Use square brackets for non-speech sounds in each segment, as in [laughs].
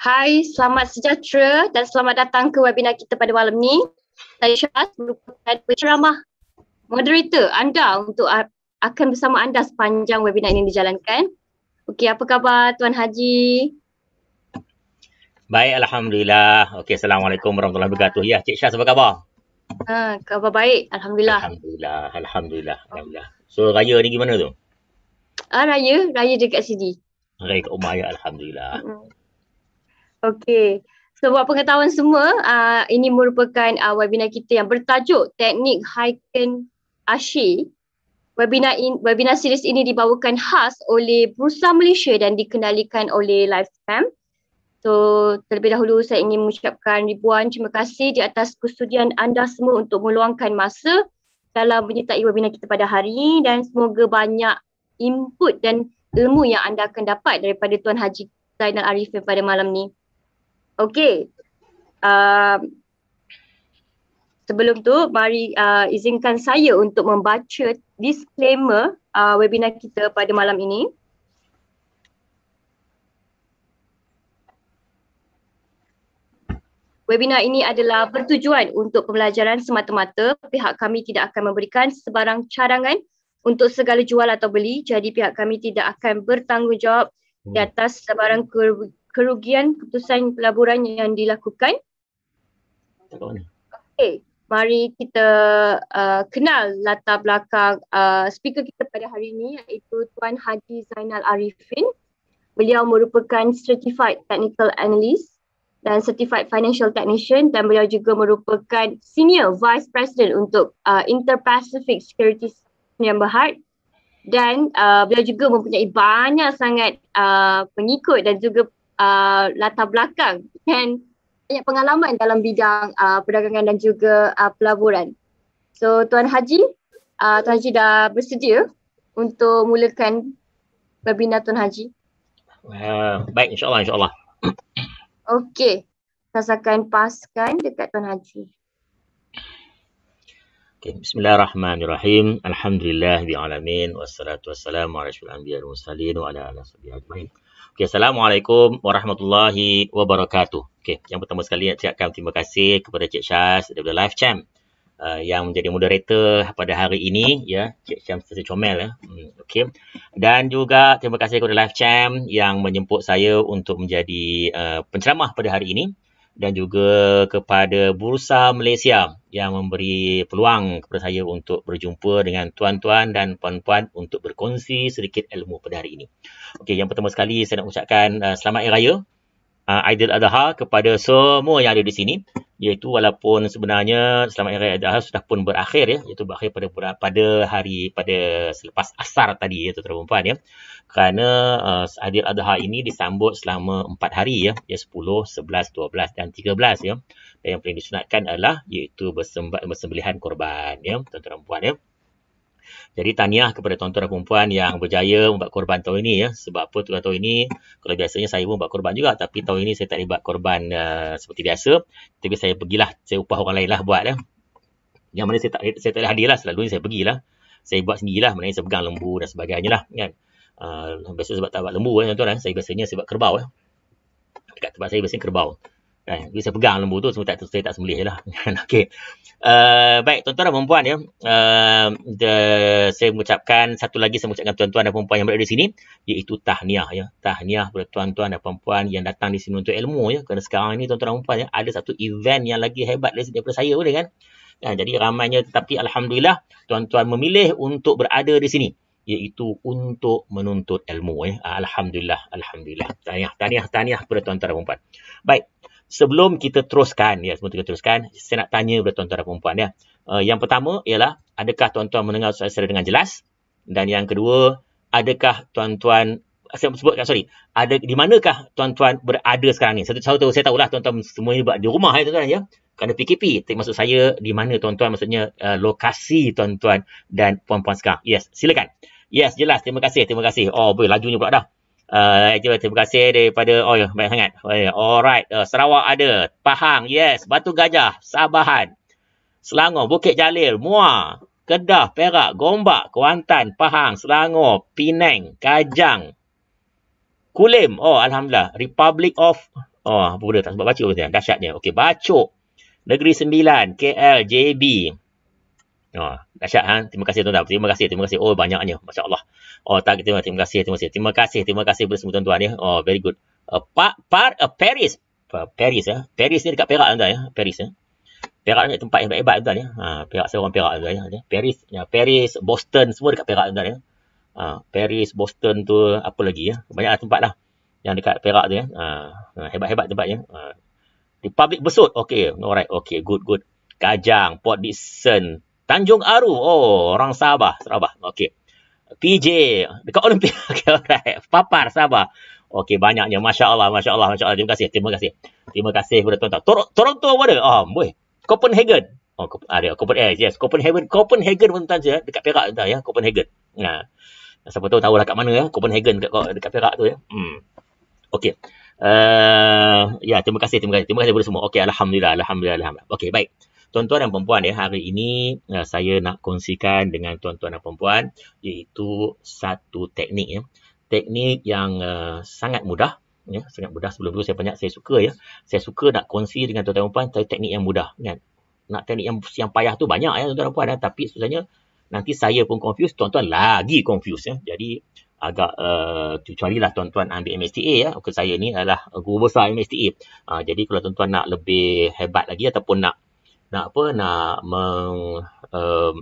Hai, selamat sejahtera dan selamat datang ke webinar kita pada malam ni. Saya Syaz merupakan penceramah moderator anda untuk akan bersama anda sepanjang webinar ini dijalankan. Okey, apa khabar Tuan Haji? Baik, Alhamdulillah. Okey, Assalamualaikum warahmatullahi wabarakatuh. Ya, Cik Syaz, apa khabar? Ha, khabar baik. Alhamdulillah. Alhamdulillah. Alhamdulillah. Alhamdulillah. So, raya ni gimana tu? Ah, raya. Raya dekat sini. Raya kat rumah ya, Alhamdulillah. Mm. Okey. So buat pengetahuan semua, uh, ini merupakan uh, webinar kita yang bertajuk Teknik Haiken Ashi. Webinar in, webinar series ini dibawakan khas oleh Bursa Malaysia dan dikendalikan oleh Lifespam. So terlebih dahulu saya ingin mengucapkan ribuan terima kasih di atas kesudian anda semua untuk meluangkan masa dalam menyertai webinar kita pada hari ini dan semoga banyak input dan ilmu yang anda akan dapat daripada Tuan Haji Zainal Arifin pada malam ni. Okay. Uh, ah, sebelum tu, mari uh, izinkan saya untuk membaca disclaimer uh, webinar kita pada malam ini. Webinar ini adalah bertujuan untuk pembelajaran semata-mata. Pihak kami tidak akan memberikan sebarang cadangan untuk segala jual atau beli. Jadi pihak kami tidak akan bertanggungjawab di hmm. atas sebarang kerugian keputusan pelaburan yang dilakukan? Okey, mari kita uh, kenal latar belakang uh, speaker kita pada hari ini iaitu Tuan Haji Zainal Arifin. Beliau merupakan Certified Technical Analyst dan Certified Financial Technician dan beliau juga merupakan Senior Vice President untuk uh, Inter-Pacific Securities Union Berhad dan uh, beliau juga mempunyai banyak sangat uh, pengikut dan juga uh, latar belakang dan banyak pengalaman dalam bidang uh, perdagangan dan juga uh, pelaburan. So Tuan Haji, uh, Tuan Haji dah bersedia untuk mulakan webinar Tuan Haji? Uh, baik Insya Allah. [coughs] Okey, rasakan paskan dekat Tuan Haji. Okay. Bismillahirrahmanirrahim. Alhamdulillah bi alamin wassalatu wassalamu ala asyrafil anbiya'i wal mursalin wa ala alihi wa sahbihi ajma'in. Okay, Assalamualaikum warahmatullahi wabarakatuh. Okay, yang pertama sekali nak cakapkan terima kasih kepada Cik Syaz daripada Live Champ uh, yang menjadi moderator pada hari ini. Ya, Cik Syaz Sesi Comel. Ya. Hmm, okay. Dan juga terima kasih kepada Live Champ yang menjemput saya untuk menjadi uh, penceramah pada hari ini dan juga kepada Bursa Malaysia yang memberi peluang kepada saya untuk berjumpa dengan tuan-tuan dan puan-puan untuk berkongsi sedikit ilmu pada hari ini. Okey, yang pertama sekali saya nak ucapkan uh, selamat hari raya uh, Aidil Adha kepada semua yang ada di sini iaitu walaupun sebenarnya selamat hari Aidil Adha sudah pun berakhir ya iaitu berakhir pada pada hari pada selepas asar tadi ya tuan-tuan puan ya kerana uh, Aidil Adha ini disambut selama 4 hari ya ya 10 11 12 dan 13 ya dan yang paling disunatkan adalah iaitu bersembah bersembelihan korban ya tuan-tuan puan ya jadi tahniah kepada tuan-tuan dan perempuan yang berjaya membuat korban tahun ini ya. Sebab apa tuan-tuan tahun ini, kalau biasanya saya pun buat korban juga. Tapi tahun ini saya tak boleh buat korban uh, seperti biasa. Tapi saya pergilah, saya upah orang lain lah buat ya. Yang mana saya tak, saya tak hadirlah hadir lah, selalunya saya pergilah. Saya buat sendirilah, mana saya pegang lembu dan sebagainya lah kan. Uh, biasanya sebab tak buat lembu ya tuan-tuan. Eh. Saya biasanya sebab kerbau ya. Dekat tempat saya biasanya kerbau. Kan? Eh, jadi saya pegang lembu tu semua tak saya tak sembelih lah. [laughs] Okay. Uh, eh, baik tuan-tuan dan puan ya. Uh, eh, the, saya mengucapkan satu lagi saya mengucapkan tuan-tuan dan puan yang berada di sini iaitu tahniah ya. Tahniah kepada tuan-tuan dan puan yang datang di sini untuk ilmu ya. Kerana sekarang ni tuan-tuan dan puan ya ada satu event yang lagi hebat dari daripada saya boleh kan. Ya, jadi ramainya tetapi alhamdulillah tuan-tuan memilih untuk berada di sini iaitu untuk menuntut ilmu ya. Alhamdulillah, alhamdulillah. Tahniah, tahniah, tahniah kepada tuan-tuan dan puan Baik, sebelum kita teruskan ya sebelum kita teruskan saya nak tanya kepada tuan-tuan dan puan-puan ya. Uh, yang pertama ialah adakah tuan-tuan mendengar suara saya dengan jelas? Dan yang kedua, adakah tuan-tuan saya sebutkan sorry, ada di manakah tuan-tuan berada sekarang ni? Satu satu saya tahulah tuan-tuan semua ini di rumah ya tuan-tuan ya. Kerana PKP, termasuk saya di mana tuan-tuan maksudnya uh, lokasi tuan-tuan dan puan-puan sekarang. Yes, silakan. Yes, jelas. Terima kasih. Terima kasih. Oh, boleh lajunya pula dah. Uh, eh, terima kasih daripada oh ya banyak sangat. Oh, ya. Alright, uh, Sarawak ada, Pahang, yes, Batu Gajah, Sabahan, Selangor, Bukit Jalil, Muar, Kedah, Perak, Gombak, Kuantan, Pahang, Selangor, Penang, Kajang, Kulim. Oh, alhamdulillah. Republic of Oh, apa benda tak sebab baca tu. Dahsyatnya. Okey, Bacok. Negeri Sembilan, KLJB Oh, dahsyat kan? Terima kasih tuan-tuan. Terima kasih, terima kasih. Oh, banyaknya. Masya-Allah. Oh tak terima, terima kasih terima kasih. Terima kasih terima kasih kepada semua tuan-tuan ya. Oh very good. Uh, Pak Par uh, Paris. Paris ya. Paris ni dekat Perak tuan ya. Paris ya. Perak ni tempat yang hebat tuan ya. Ha Perak saya orang Perak tuan ya. Paris ya Paris Boston semua dekat Perak tuan ya. Ha Paris Boston tu apa lagi ya. Banyak tempat lah yang dekat Perak tu ya. Ha, ha hebat-hebat tempat ya. Ha Republic Besut. okay, alright. okay, good good. Kajang, Port Dickson, Tanjung Aru. Oh, orang Sabah, Sabah. okay. PJ dekat Olimpik. [laughs] Okey, alright. Papar Sabah. Okey, banyaknya. Masya Allah, Masya Allah, Masya Allah. Terima kasih, terima kasih. Terima kasih kepada tuan-tuan. Tor- Toronto ada? Oh, ah, boleh. Copenhagen. Oh, Cop ada. Ah, Copenhagen, eh, yes. Copenhagen, Copenhagen pun tuan-tuan Dekat Perak tuan ya. Copenhagen. Nah. Siapa tahu lah kat mana ya. Copenhagen dekat, dekat Perak tu ya. Hmm. Okey. Uh, eh, ya, terima kasih, terima kasih. Terima kasih kepada semua. Okey, Alhamdulillah, Alhamdulillah, Alhamdulillah. Okey, baik. Tuan-tuan dan perempuan ya, eh, hari ini uh, saya nak kongsikan dengan tuan-tuan dan perempuan, puan iaitu satu teknik ya. Teknik yang uh, sangat mudah ya, sangat mudah sebelum itu saya banyak saya suka ya. Saya suka nak kongsi dengan tuan-tuan dan puan teknik yang mudah kan. Nak teknik yang yang payah tu banyak ya tuan-tuan dan puan ya. tapi susahnya nanti saya pun confuse, tuan-tuan lagi confuse ya. Jadi agak uh, lah tuan-tuan ambil MSTA ya. Okey saya ni adalah guru besar MSTA. Uh, ah, jadi kalau tuan-tuan nak lebih hebat lagi ataupun nak nak apa nak meng um,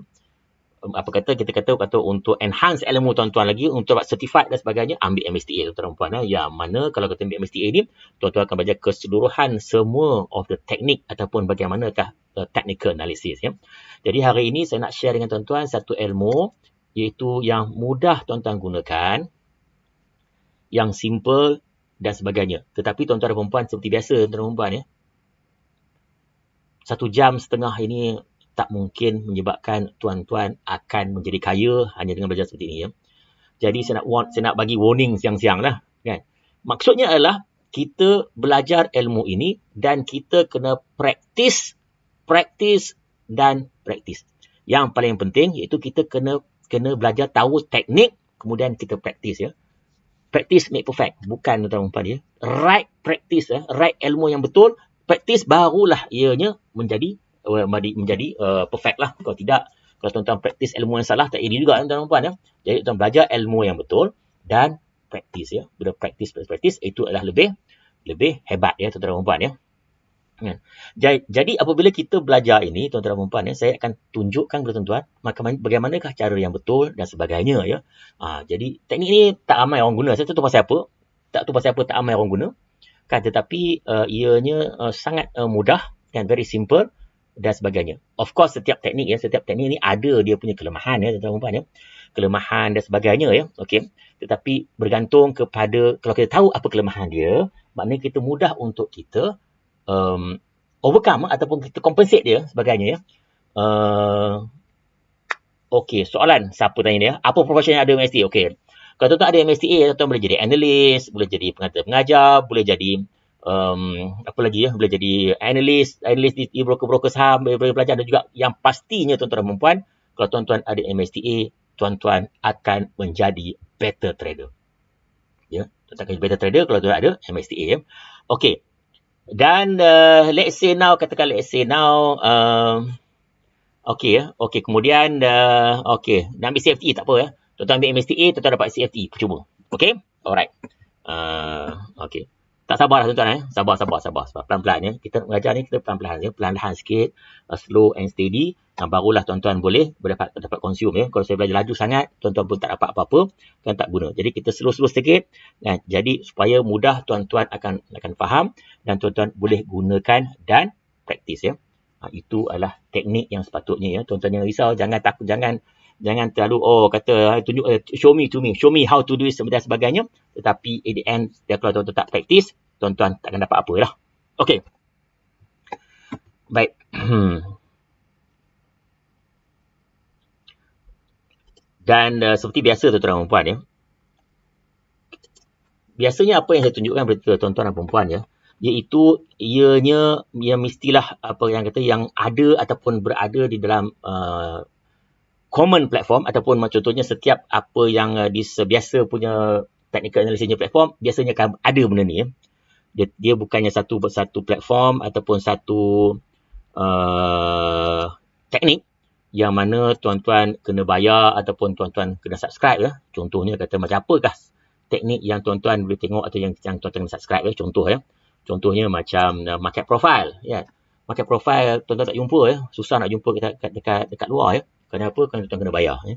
um apa kata kita kata kata untuk enhance ilmu tuan-tuan lagi untuk dapat certified dan sebagainya ambil MSTA tuan-tuan dan puan ya mana kalau kita ambil MSTA ni tuan-tuan akan belajar keseluruhan semua of the technique ataupun bagaimanakah uh, technical analysis ya jadi hari ini saya nak share dengan tuan-tuan satu ilmu iaitu yang mudah tuan-tuan gunakan yang simple dan sebagainya. Tetapi tuan-tuan dan puan seperti biasa tuan-tuan dan puan ya, satu jam setengah ini tak mungkin menyebabkan tuan-tuan akan menjadi kaya hanya dengan belajar seperti ini ya. Jadi saya nak want, saya nak bagi warning siang-siang lah kan. Maksudnya adalah kita belajar ilmu ini dan kita kena praktis, praktis dan praktis. Yang paling penting iaitu kita kena kena belajar tahu teknik kemudian kita praktis ya. Practice make perfect. Bukan tuan-tuan ya. Right practice ya. Right ilmu yang betul praktis barulah ianya menjadi eh, menjadi, menjadi uh, perfect lah. Kalau tidak, kalau tuan-tuan praktis ilmu yang salah, tak ini juga eh, tuan-tuan ya. Jadi tuan belajar ilmu yang betul dan praktis ya. Bila praktis, praktis, praktis itu adalah lebih lebih hebat ya tuan-tuan perempuan ya. Ya. Jadi apabila kita belajar ini tuan-tuan dan puan ya, saya akan tunjukkan kepada tuan-tuan bagaimanakah cara yang betul dan sebagainya ya. Ha, jadi teknik ni tak ramai orang guna. Saya tak tahu pasal apa. Tak tahu pasal apa tak ramai orang guna kan tetapi uh, ianya uh, sangat uh, mudah dan very simple dan sebagainya of course setiap teknik ya setiap teknik ni ada dia punya kelemahan ya tuan-tuan puan ya kelemahan dan sebagainya ya okey tetapi bergantung kepada kalau kita tahu apa kelemahan dia maknanya kita mudah untuk kita um, overcome ataupun kita compensate dia sebagainya ya uh, okey soalan siapa tanya dia ya? apa profession yang ada MST okey kalau tuan-tuan ada MSTA, tuan-tuan boleh jadi analis, boleh jadi pengantar pengajar, boleh jadi um, apa lagi ya, boleh jadi analis, analis di broker-broker saham, boleh belajar dan juga yang pastinya tuan-tuan dan perempuan, kalau tuan-tuan ada MSTA, tuan-tuan akan menjadi better trader. Ya, tuan-tuan akan jadi better trader kalau tuan-tuan ada MSTA. Ya. Okay. Dan uh, let's say now, katakan let's say now, um, okay ya, okay kemudian, uh, okay, nak ambil safety tak apa ya. Tuan-tuan ambil MSTA, tuan-tuan dapat CFE. cuba, Okay? Alright. Uh, okay. Tak sabar lah tuan-tuan. Eh? Sabar, sabar, sabar. Sebab pelan-pelan ya. Kita mengajar ni, kita pelan-pelan. Ya. Pelan-pelan sikit. Uh, slow and steady. Dan barulah tuan-tuan boleh dapat, dapat consume. Ya. Kalau saya belajar laju sangat, tuan-tuan pun tak dapat apa-apa. Kan tak guna. Jadi kita slow-slow sedikit. Ya. jadi supaya mudah tuan-tuan akan akan faham. Dan tuan-tuan boleh gunakan dan praktis ya. Ha, itu adalah teknik yang sepatutnya ya. Tuan-tuan jangan risau. Jangan takut. Jangan takut jangan terlalu oh kata ah, tunjuk eh, show me to me show me how to do it dan sebagainya tetapi at the end dia kalau tuan-tuan tak praktis tuan-tuan takkan dapat apa lah okay baik [clears throat] dan uh, seperti biasa tuan-tuan dan ya biasanya apa yang saya tunjukkan kepada tuan-tuan dan puan ya iaitu ianya ia mestilah apa yang kata yang ada ataupun berada di dalam uh, common platform ataupun macam contohnya setiap apa yang uh, biasa punya technical analysis punya platform biasanya ada benda ni. Ya. Dia, dia bukannya satu satu platform ataupun satu uh, teknik yang mana tuan-tuan kena bayar ataupun tuan-tuan kena subscribe. Ya. Contohnya kata macam apakah teknik yang tuan-tuan boleh tengok atau yang, yang tuan-tuan kena subscribe. Ya. Contoh ya. Contohnya macam uh, market profile. Ya. Market profile tuan-tuan tak jumpa ya. Susah nak jumpa dekat, dekat, dekat luar ya apa? Kerana tuan kena bayar. Eh?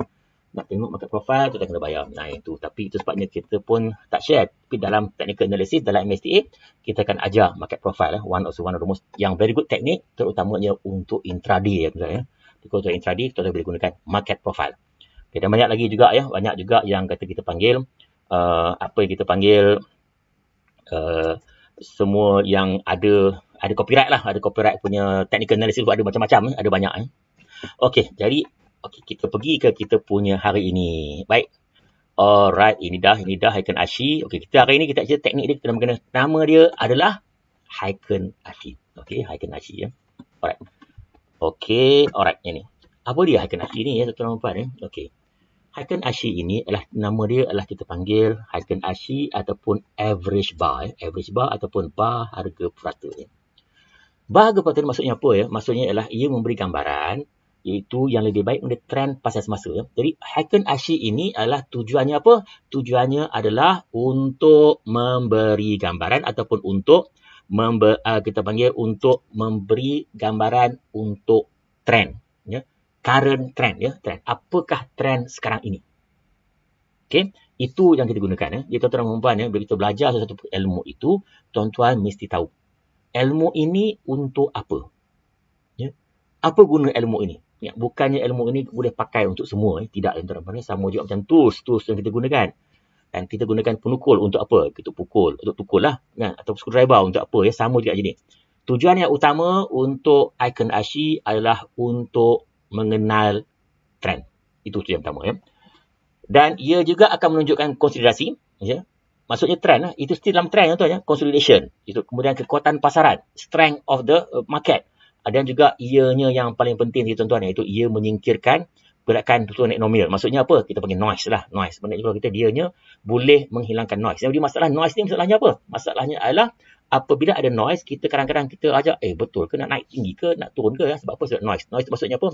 Nak tengok market profile, tuan kena bayar. Nah itu. Tapi itu sebabnya kita pun tak share. Tapi dalam technical analysis, dalam MSTA, kita akan ajar market profile. Eh? One also one of the most yang very good teknik terutamanya untuk intraday. Ya, ya. tuan, ya. Jadi, untuk intraday, kita boleh gunakan market profile. Okay, dan banyak lagi juga ya, banyak juga yang kata kita panggil uh, apa yang kita panggil uh, semua yang ada ada copyright lah, ada copyright punya technical analysis ada macam-macam, eh. ada banyak eh. Okey, jadi Okey, kita pergi ke kita punya hari ini. Baik. Alright, ini dah, ini dah Haikun Ashi. Okey, kita hari ini kita cerita teknik dia, kita nama, kena, nama dia adalah Haikun Ashi. Okey, Haikun Ashi ya. Alright. Okey, alright, ni Apa dia Haikun Ashi ni ya, satu tuan dan puan ya? Okey. Haikun Ashi ini adalah nama dia adalah kita panggil Haikun Ashi ataupun average bar, ya? average bar ataupun bar harga purata ya? Bar harga purata maksudnya apa ya? Maksudnya ialah ia memberi gambaran iaitu yang lebih baik untuk trend pasal semasa. Ya. Jadi Hacken Ashi ini adalah tujuannya apa? Tujuannya adalah untuk memberi gambaran ataupun untuk member, uh, ah, kita panggil untuk memberi gambaran untuk trend. Ya. Current trend. Ya. Trend. Apakah trend sekarang ini? Okay. Itu yang kita gunakan. Ya. Jadi tuan-tuan dan perempuan, ya, bila kita belajar sesuatu ilmu itu, tuan-tuan mesti tahu. Ilmu ini untuk apa? Ya, apa guna ilmu ini? Ya, bukannya ilmu ini boleh pakai untuk semua. Eh. Tidak, tuan-tuan. Sama juga macam tools, tools yang kita gunakan. Dan kita gunakan penukul untuk apa? Kita pukul, untuk tukul lah. Kan? Atau screwdriver untuk apa? Ya, sama juga jenis. Tujuan yang utama untuk icon ASHI adalah untuk mengenal trend. Itu tujuan yang pertama. Ya. Dan ia juga akan menunjukkan konsolidasi. Ya. Maksudnya trend lah. Itu still dalam trend tuan ya. Consolidation. Itu kemudian kekuatan pasaran. Strength of the uh, market dan juga ianya yang paling penting di tuan-tuan iaitu ia menyingkirkan gerakan tutup ekonomial. Maksudnya apa? Kita panggil noise lah. Noise. Maksudnya kalau kita dianya boleh menghilangkan noise. Jadi masalah noise ni masalahnya apa? Masalahnya adalah apabila ada noise, kita kadang-kadang kita ajak, eh betul ke nak naik tinggi ke, nak turun ke? Sebab apa? Sebab noise. Noise maksudnya apa?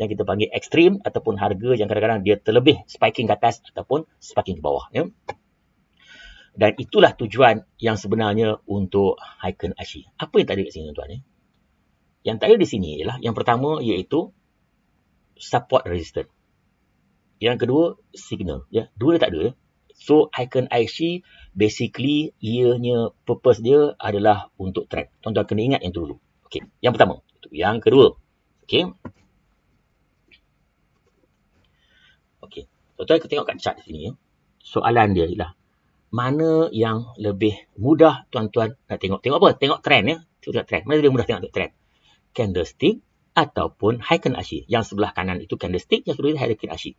Yang kita panggil ekstrim ataupun harga yang kadang-kadang dia terlebih spiking ke atas ataupun spiking ke bawah. Ya? Dan itulah tujuan yang sebenarnya untuk Haikun Ashi. Apa yang tadi ada kat sini tuan-tuan? Ya? Yang tak ada di sini ialah yang pertama iaitu support resistance. Yang kedua signal. Ya, dua dia tak ada. Ya. So icon IC basically ianya purpose dia adalah untuk track. Tuan-tuan kena ingat yang itu dulu. Okey, yang pertama. Yang kedua. Okey. Okey. Tuan-tuan kita tengok kat chart sini ya. Soalan dia ialah mana yang lebih mudah tuan-tuan nak tengok? Tengok apa? Tengok trend ya. Tengok, trend. Mana lebih mudah tengok trend? candlestick ataupun haikun ashi. Yang sebelah kanan itu candlestick, yang sebelah itu haikun ashi.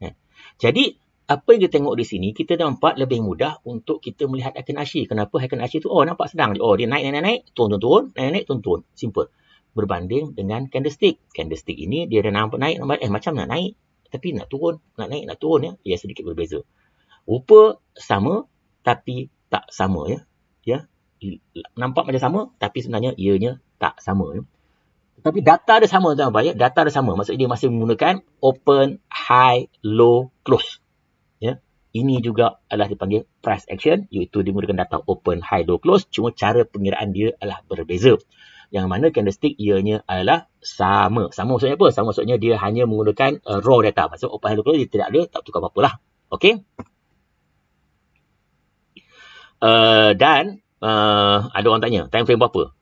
Ya. Jadi, apa yang kita tengok di sini, kita nampak lebih mudah untuk kita melihat haikun ashi. Kenapa haikun ashi itu? Oh, nampak sedang. Oh, dia naik, naik, naik, naik, turun, turun, turun, naik, naik, turun, turun. Simple. Berbanding dengan candlestick. Candlestick ini, dia ada nampak naik, nampak, eh macam nak naik. Tapi nak turun, nak naik, nak turun ya. Ia sedikit berbeza. Rupa sama, tapi tak sama ya. Ya, nampak macam sama tapi sebenarnya ianya tak sama. Ya tapi data dia sama tuan ya data dia sama Maksudnya dia masih menggunakan open high low close ya ini juga adalah dipanggil price action iaitu digunakan data open high low close cuma cara pengiraan dia adalah berbeza yang mana candlestick ianya adalah sama sama maksudnya apa sama maksudnya dia hanya menggunakan uh, raw data maksud open high low close dia tidak ada tak tukar apa-apa lah Okay? uh, dan uh, ada orang tanya time frame berapa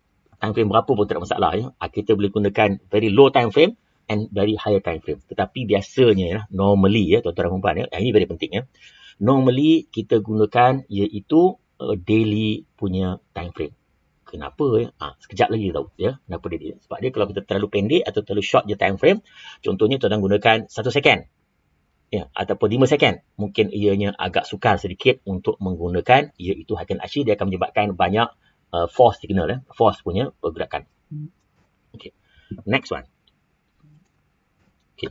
time frame berapa pun tak ada masalah ya. Ah, kita boleh gunakan very low time frame and very high time frame. Tetapi biasanya ya, normally ya tuan-tuan dan puan ya, yang ah, ini very penting ya. Normally kita gunakan iaitu uh, daily punya time frame. Kenapa ya? Ha, sekejap lagi tahu ya. Kenapa dia, dia? Sebab dia kalau kita terlalu pendek atau terlalu short je time frame, contohnya tuan-tuan gunakan 1 second. Ya, ataupun 5 second. Mungkin ianya agak sukar sedikit untuk menggunakan iaitu high time dia akan menyebabkan banyak uh, force signal ya, eh? force punya pergerakan. Okay, next one. Okay,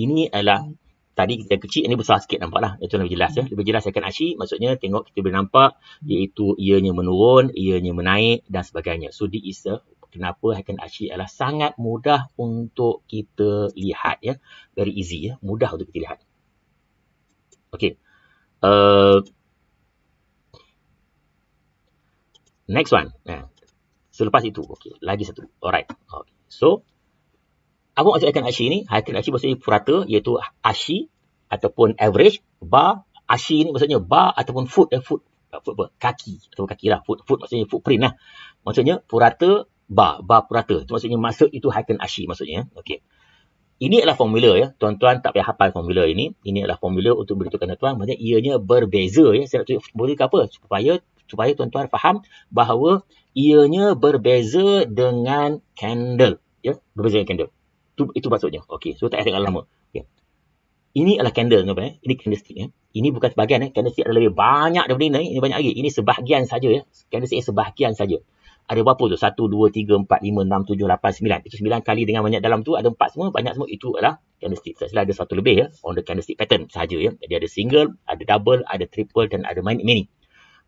ini adalah tadi kita kecil, ini besar sikit nampak lah. Itu lebih jelas ya. Lebih jelas akan Ashi, maksudnya tengok kita boleh nampak iaitu ianya menurun, ianya menaik dan sebagainya. So, this is a kenapa akan Ashi adalah sangat mudah untuk kita lihat ya. Very easy ya, mudah untuk kita lihat. Okay. Uh, next one. Ha. Selepas itu, okey, lagi satu. Alright. Okay. So, aku nak ajarkan Ashi ni. Hakikat Ashi maksudnya purata iaitu Ashi ataupun average ba Ashi ni maksudnya bar ataupun food, Eh, foot. Eh, foot apa? Kaki. atau kaki lah. food, food maksudnya footprint lah. Maksudnya purata ba ba purata. Itu maksudnya masuk itu hakikat Ashi maksudnya. Okay. Ini adalah formula ya. Tuan-tuan tak payah hafal formula ini. Ini adalah formula untuk beritahu kepada tuan. Maksudnya ianya berbeza ya. Saya nak tunjuk apa? Supaya supaya tuan-tuan faham bahawa ianya berbeza dengan candle ya yeah? berbeza dengan candle itu, itu maksudnya okey so tak payah tengok lama yeah. ini adalah candle tuan-tuan eh? ini candlestick ya eh? ini bukan sebahagian eh candlestick ada lebih banyak daripada ini eh. ini banyak lagi ini sebahagian saja ya eh? candlestick ini sebahagian saja ada berapa tu? 1, 2, 3, 4, 5, 6, 7, 8, 9. Itu 9 kali dengan banyak dalam tu ada 4 semua, banyak semua itu adalah candlestick. Saya ada satu lebih ya, on the candlestick pattern sahaja ya. Jadi ada single, ada double, ada triple dan ada many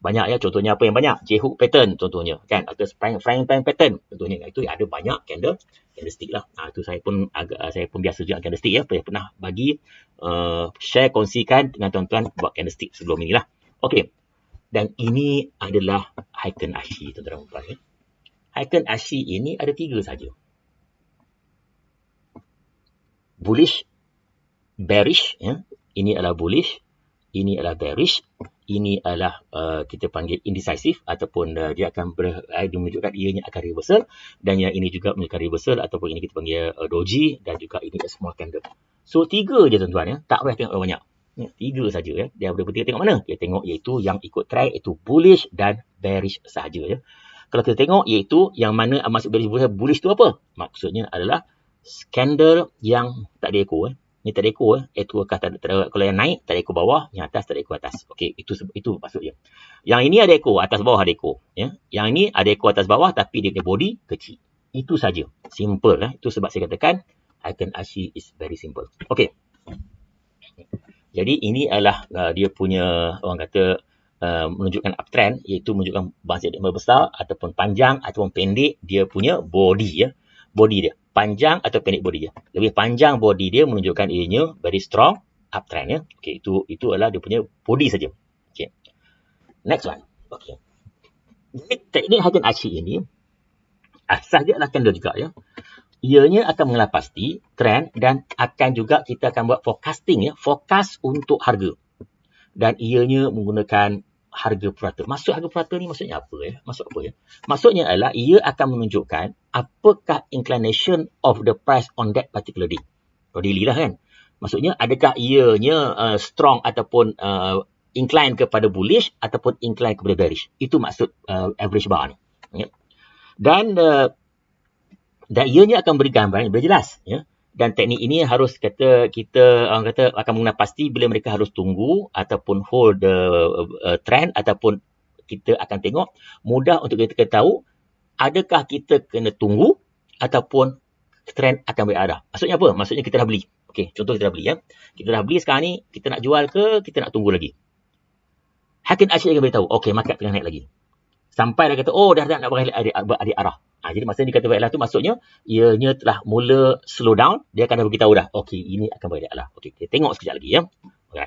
banyak ya contohnya apa yang banyak J-hook pattern contohnya kan atau spring frame frame pattern contohnya itu ada banyak candle candlestick lah ha, itu saya pun agak saya pun biasa juga candlestick ya saya pernah bagi uh, share kongsikan dengan tuan-tuan buat candlestick sebelum ini lah. okey dan ini adalah icon ashi tuan-tuan puan ya icon ashi ini ada tiga saja bullish bearish ya ini adalah bullish ini adalah bearish, ini adalah uh, kita panggil indecisive ataupun uh, dia akan ber, uh, dia menunjukkan ianya akan reversal dan yang ini juga menunjukkan reversal ataupun ini kita panggil uh, doji dan juga ini adalah small candle. So tiga je tuan-tuan ya, tak payah tengok banyak. Ya, tiga saja ya. Dia boleh betul tengok mana? Kita tengok iaitu yang ikut try iaitu bullish dan bearish saja ya. Kalau kita tengok iaitu yang mana maksud bearish bullish, bullish tu apa? Maksudnya adalah skandal yang tak ada ekor eh ni tak ada ekor eh. Ekor atas tak ada, kalau yang naik tak ada ekor bawah, yang atas tak ada ekor atas. Okey, itu itu maksudnya. Yang ini ada ekor, atas bawah ada ekor, ya. Yang ini ada ekor atas bawah tapi dia punya body kecil. Itu saja. Simple lah. Eh. Itu sebab saya katakan Icon Ashi is very simple. Okey. Jadi ini adalah uh, dia punya orang kata uh, menunjukkan uptrend iaitu menunjukkan bahasa yang besar ataupun panjang ataupun pendek dia punya body ya. Eh body dia. Panjang atau pendek body dia. Lebih panjang body dia menunjukkan ianya very strong uptrend ya. Okey, itu itu adalah dia punya body saja. okay Next one. okay ini teknik Hagen Ashi ini asas dia adalah candle juga ya. Ianya akan mengenal pasti trend dan akan juga kita akan buat forecasting ya. Fokus untuk harga. Dan ianya menggunakan harga purata. Maksud harga purata ni maksudnya apa ya? Maksud apa ya? Maksudnya adalah ia akan menunjukkan apakah inclination of the price on that particular day. Kau daily lah kan? Maksudnya adakah ianya uh, strong ataupun uh, incline kepada bullish ataupun incline kepada bearish. Itu maksud uh, average bar ni. Yeah. Dan uh, dan ianya akan beri gambaran yang jelas. Yeah dan teknik ini harus kata kita orang kata akan mengenal pasti bila mereka harus tunggu ataupun hold the uh, uh, trend ataupun kita akan tengok mudah untuk kita tahu adakah kita kena tunggu ataupun trend akan berada. Maksudnya apa? Maksudnya kita dah beli. Okey, contoh kita dah beli ya. Kita dah beli sekarang ni, kita nak jual ke kita nak tunggu lagi? Hakin Asyik akan beritahu. Okey, market tengah naik lagi sampai dah kata oh dah nak pakai adik adik arah. Ha, jadi masa dia kata baiklah tu maksudnya ianya telah mula slow down dia akan dah beritahu dah okey ini akan baik Allah. Okey kita tengok sekejap lagi ya. Okey.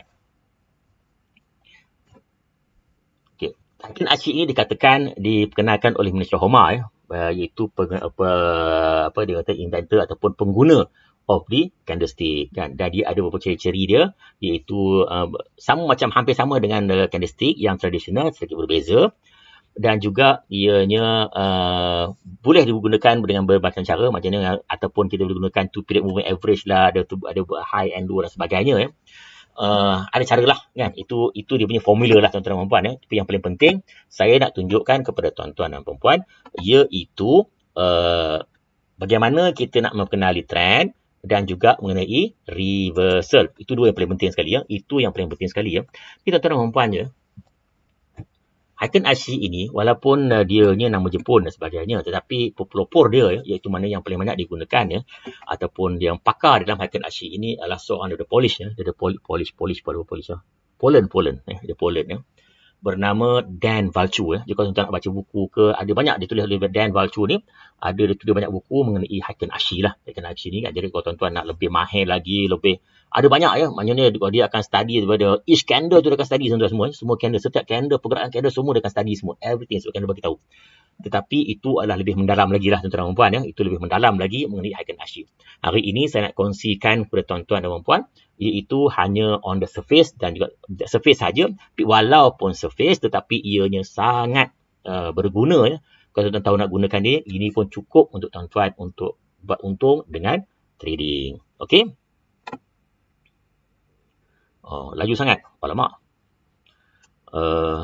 Okey. Tangkin asyik ini dikatakan diperkenalkan oleh Minister Homa ya eh, iaitu peng, apa apa dia kata inventor ataupun pengguna of the candlestick kan dan dia ada beberapa ciri-ciri dia iaitu uh, sama macam hampir sama dengan uh, candlestick yang tradisional sedikit berbeza dan juga ianya uh, boleh digunakan dengan berbagai cara macam ni ataupun kita boleh gunakan two period moving average lah ada ada high and low dan sebagainya ya. Eh. Uh, ada cara lah kan itu itu dia punya formula lah tuan-tuan dan puan-puan ya. tapi yang paling penting saya nak tunjukkan kepada tuan-tuan dan puan-puan iaitu uh, bagaimana kita nak mengenali trend dan juga mengenai reversal itu dua yang paling penting sekali ya itu yang paling penting sekali ya kita tuan-tuan dan puan-puan ya Icon RC ini walaupun uh, dia ni nama Jepun dan sebagainya tetapi pelopor dia ya, iaitu mana yang paling banyak digunakan ya ataupun yang pakar dalam Icon RC ini adalah seorang dari polis ya dari polis polis polis ah, polis polis ya. polen, Poland eh dia Poland ya bernama Dan Valchu ya. Jika tuan nak baca buku ke ada banyak ditulis oleh Dan Valchu ni, ada dia tulis banyak buku mengenai Haikan Ashi lah. Haikan Ashi ni kan jadi kalau tuan-tuan nak lebih mahir lagi, lebih ada banyak ya maknanya dia akan study daripada each candle tu dia akan study semua semua ya. semua candle setiap candle pergerakan candle semua dia akan study semua everything setiap candle bagi tahu tetapi itu adalah lebih mendalam lagi lah tuan-tuan dan puan ya itu lebih mendalam lagi mengenai Haikan Ashi hari ini saya nak kongsikan kepada tuan-tuan dan puan iaitu hanya on the surface dan juga surface saja walaupun surface tetapi ianya sangat uh, berguna ya kalau tuan-tuan tahu nak gunakan dia ini pun cukup untuk tuan-tuan untuk buat untung dengan trading okey Oh, laju sangat. Alamak. Uh, eh,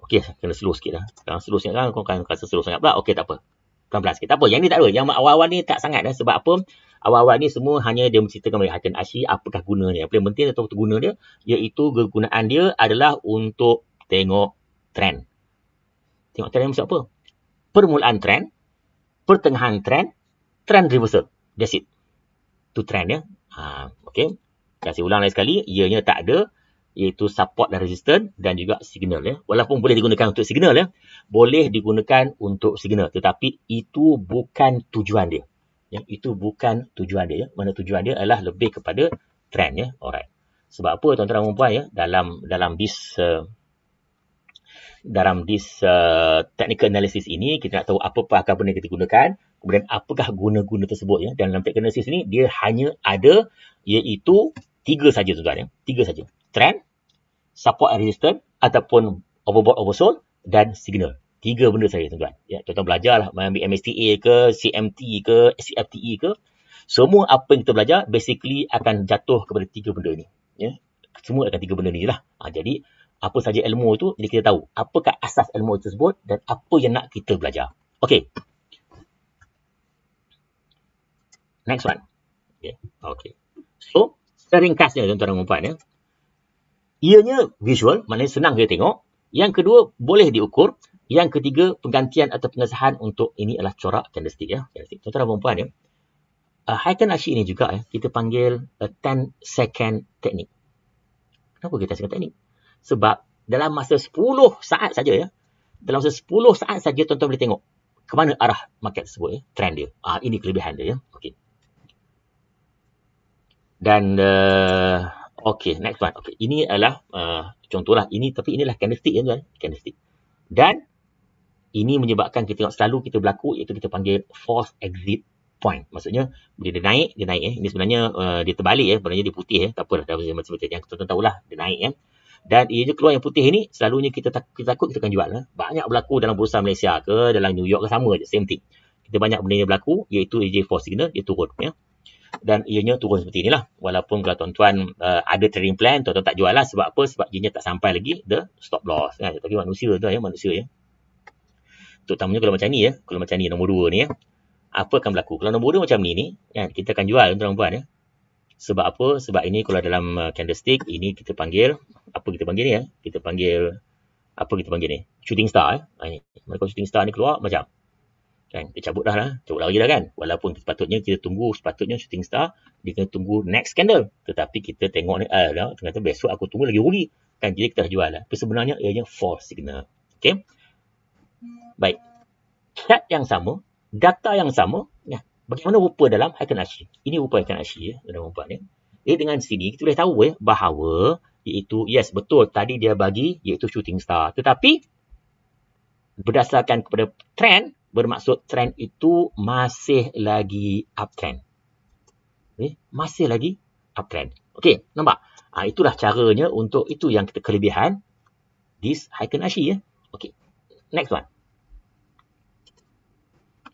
okay, kena slow sikit lah. Kalau slow sikit kan, kau akan rasa slow sangat pula. Okay, tak apa. Pelan-pelan sikit. Tak apa. Yang ni tak ada. Yang awal-awal ni tak sangat dah. Eh. Sebab apa? Awal-awal ni semua hanya dia menceritakan oleh Hakan Ashi apakah gunanya. Apa yang penting atau guna dia? Iaitu kegunaan dia adalah untuk tengok trend. Tengok trend maksud apa? Permulaan trend, pertengahan trend, trend reversal. That's it. Itu trend ya. Ha, okay kasih ulang lagi sekali, ianya tak ada iaitu support dan resistance dan juga signal ya. Walaupun boleh digunakan untuk signal ya. Boleh digunakan untuk signal tetapi itu bukan tujuan dia. Ya, itu bukan tujuan dia ya. Mana tujuan dia adalah lebih kepada trend ya. Alright. Sebab apa tuan-tuan dan puan ya dalam dalam this uh, dalam this uh, technical analysis ini kita nak tahu apa apakah benda kita gunakan kemudian apakah guna-guna tersebut ya dan dalam technical analysis ini dia hanya ada iaitu tiga saja tuan-tuan ya. Tiga saja. Trend, support and resistance ataupun overbought oversold dan signal. Tiga benda saja tuan-tuan. Ya, tuan-tuan belajar lah ambil MSTA ke, CMT ke, CFTE ke. Semua apa yang kita belajar basically akan jatuh kepada tiga benda ni. Ya. Semua akan tiga benda ni lah. Ha, jadi apa saja ilmu itu, jadi kita tahu apakah asas ilmu itu tersebut dan apa yang nak kita belajar. Okay. Next one. Okay. Ya, okay. So, secara ringkasnya tuan-tuan dan puan ya. Ianya visual, maknanya senang kita tengok. Yang kedua, boleh diukur. Yang ketiga, penggantian atau pengesahan untuk ini adalah corak candlestick ya. Candlestick. Tuan-tuan dan puan ya. Uh, Haikan Ashi ini juga ya, kita panggil 10 uh, second teknik. Kenapa kita sebut teknik? Sebab dalam masa 10 saat saja ya, dalam masa 10 saat saja tuan-tuan boleh tengok ke mana arah market tersebut ya, trend dia. Ah uh, ini kelebihan dia ya. Okey dan uh, okay next one okey ini adalah uh, contohlah ini tapi inilah candlestick ya tuan candlestick dan ini menyebabkan kita tengok selalu kita berlaku iaitu kita panggil false exit point maksudnya bila dia naik dia naik eh ini sebenarnya uh, dia terbalik ya eh. sebenarnya dia putih eh tak apalah dah macam macam yang kita tuan tahulah dia naik ya eh. dan ia je keluar yang putih ini selalunya kita, tak, kita takut kita akan jual eh. banyak berlaku dalam bursa Malaysia ke dalam New York ke sama je same thing kita banyak benda yang berlaku iaitu EJ force signal dia turun ya eh dan ianya turun seperti inilah walaupun kalau tuan-tuan uh, ada trading plan tuan-tuan tak jual lah sebab apa sebab ianya tak sampai lagi the stop loss kan tapi manusia tu ya manusia ya terutamanya kalau macam ni ya kalau macam ni nombor dua ni ya apa akan berlaku kalau nombor dua macam ni ni ya, kita akan jual tuan-tuan ya sebab apa sebab ini kalau dalam uh, candlestick ini kita panggil apa kita panggil ni ya kita panggil apa kita panggil ni shooting star eh ha, ni. shooting star ni keluar macam kan dia cabut dah lah cabut lagi dah kan walaupun sepatutnya kita tunggu sepatutnya shooting star dia kena tunggu next scandal tetapi kita tengok ni ah dah ternyata besok aku tunggu lagi rugi kan jadi kita jual lah tapi sebenarnya ia hanya false signal okey baik chat yang sama data yang sama Nah, bagaimana rupa dalam haikan ashi ini rupa haikan ashi ya dalam rupa ni jadi dengan sini kita boleh tahu ya bahawa iaitu yes betul tadi dia bagi iaitu shooting star tetapi berdasarkan kepada trend bermaksud trend itu masih lagi uptrend. Okay? Masih lagi uptrend. Okey, nampak? Ha, itulah caranya untuk itu yang kita kelebihan this Haikun Ashi ya. Okey, next one.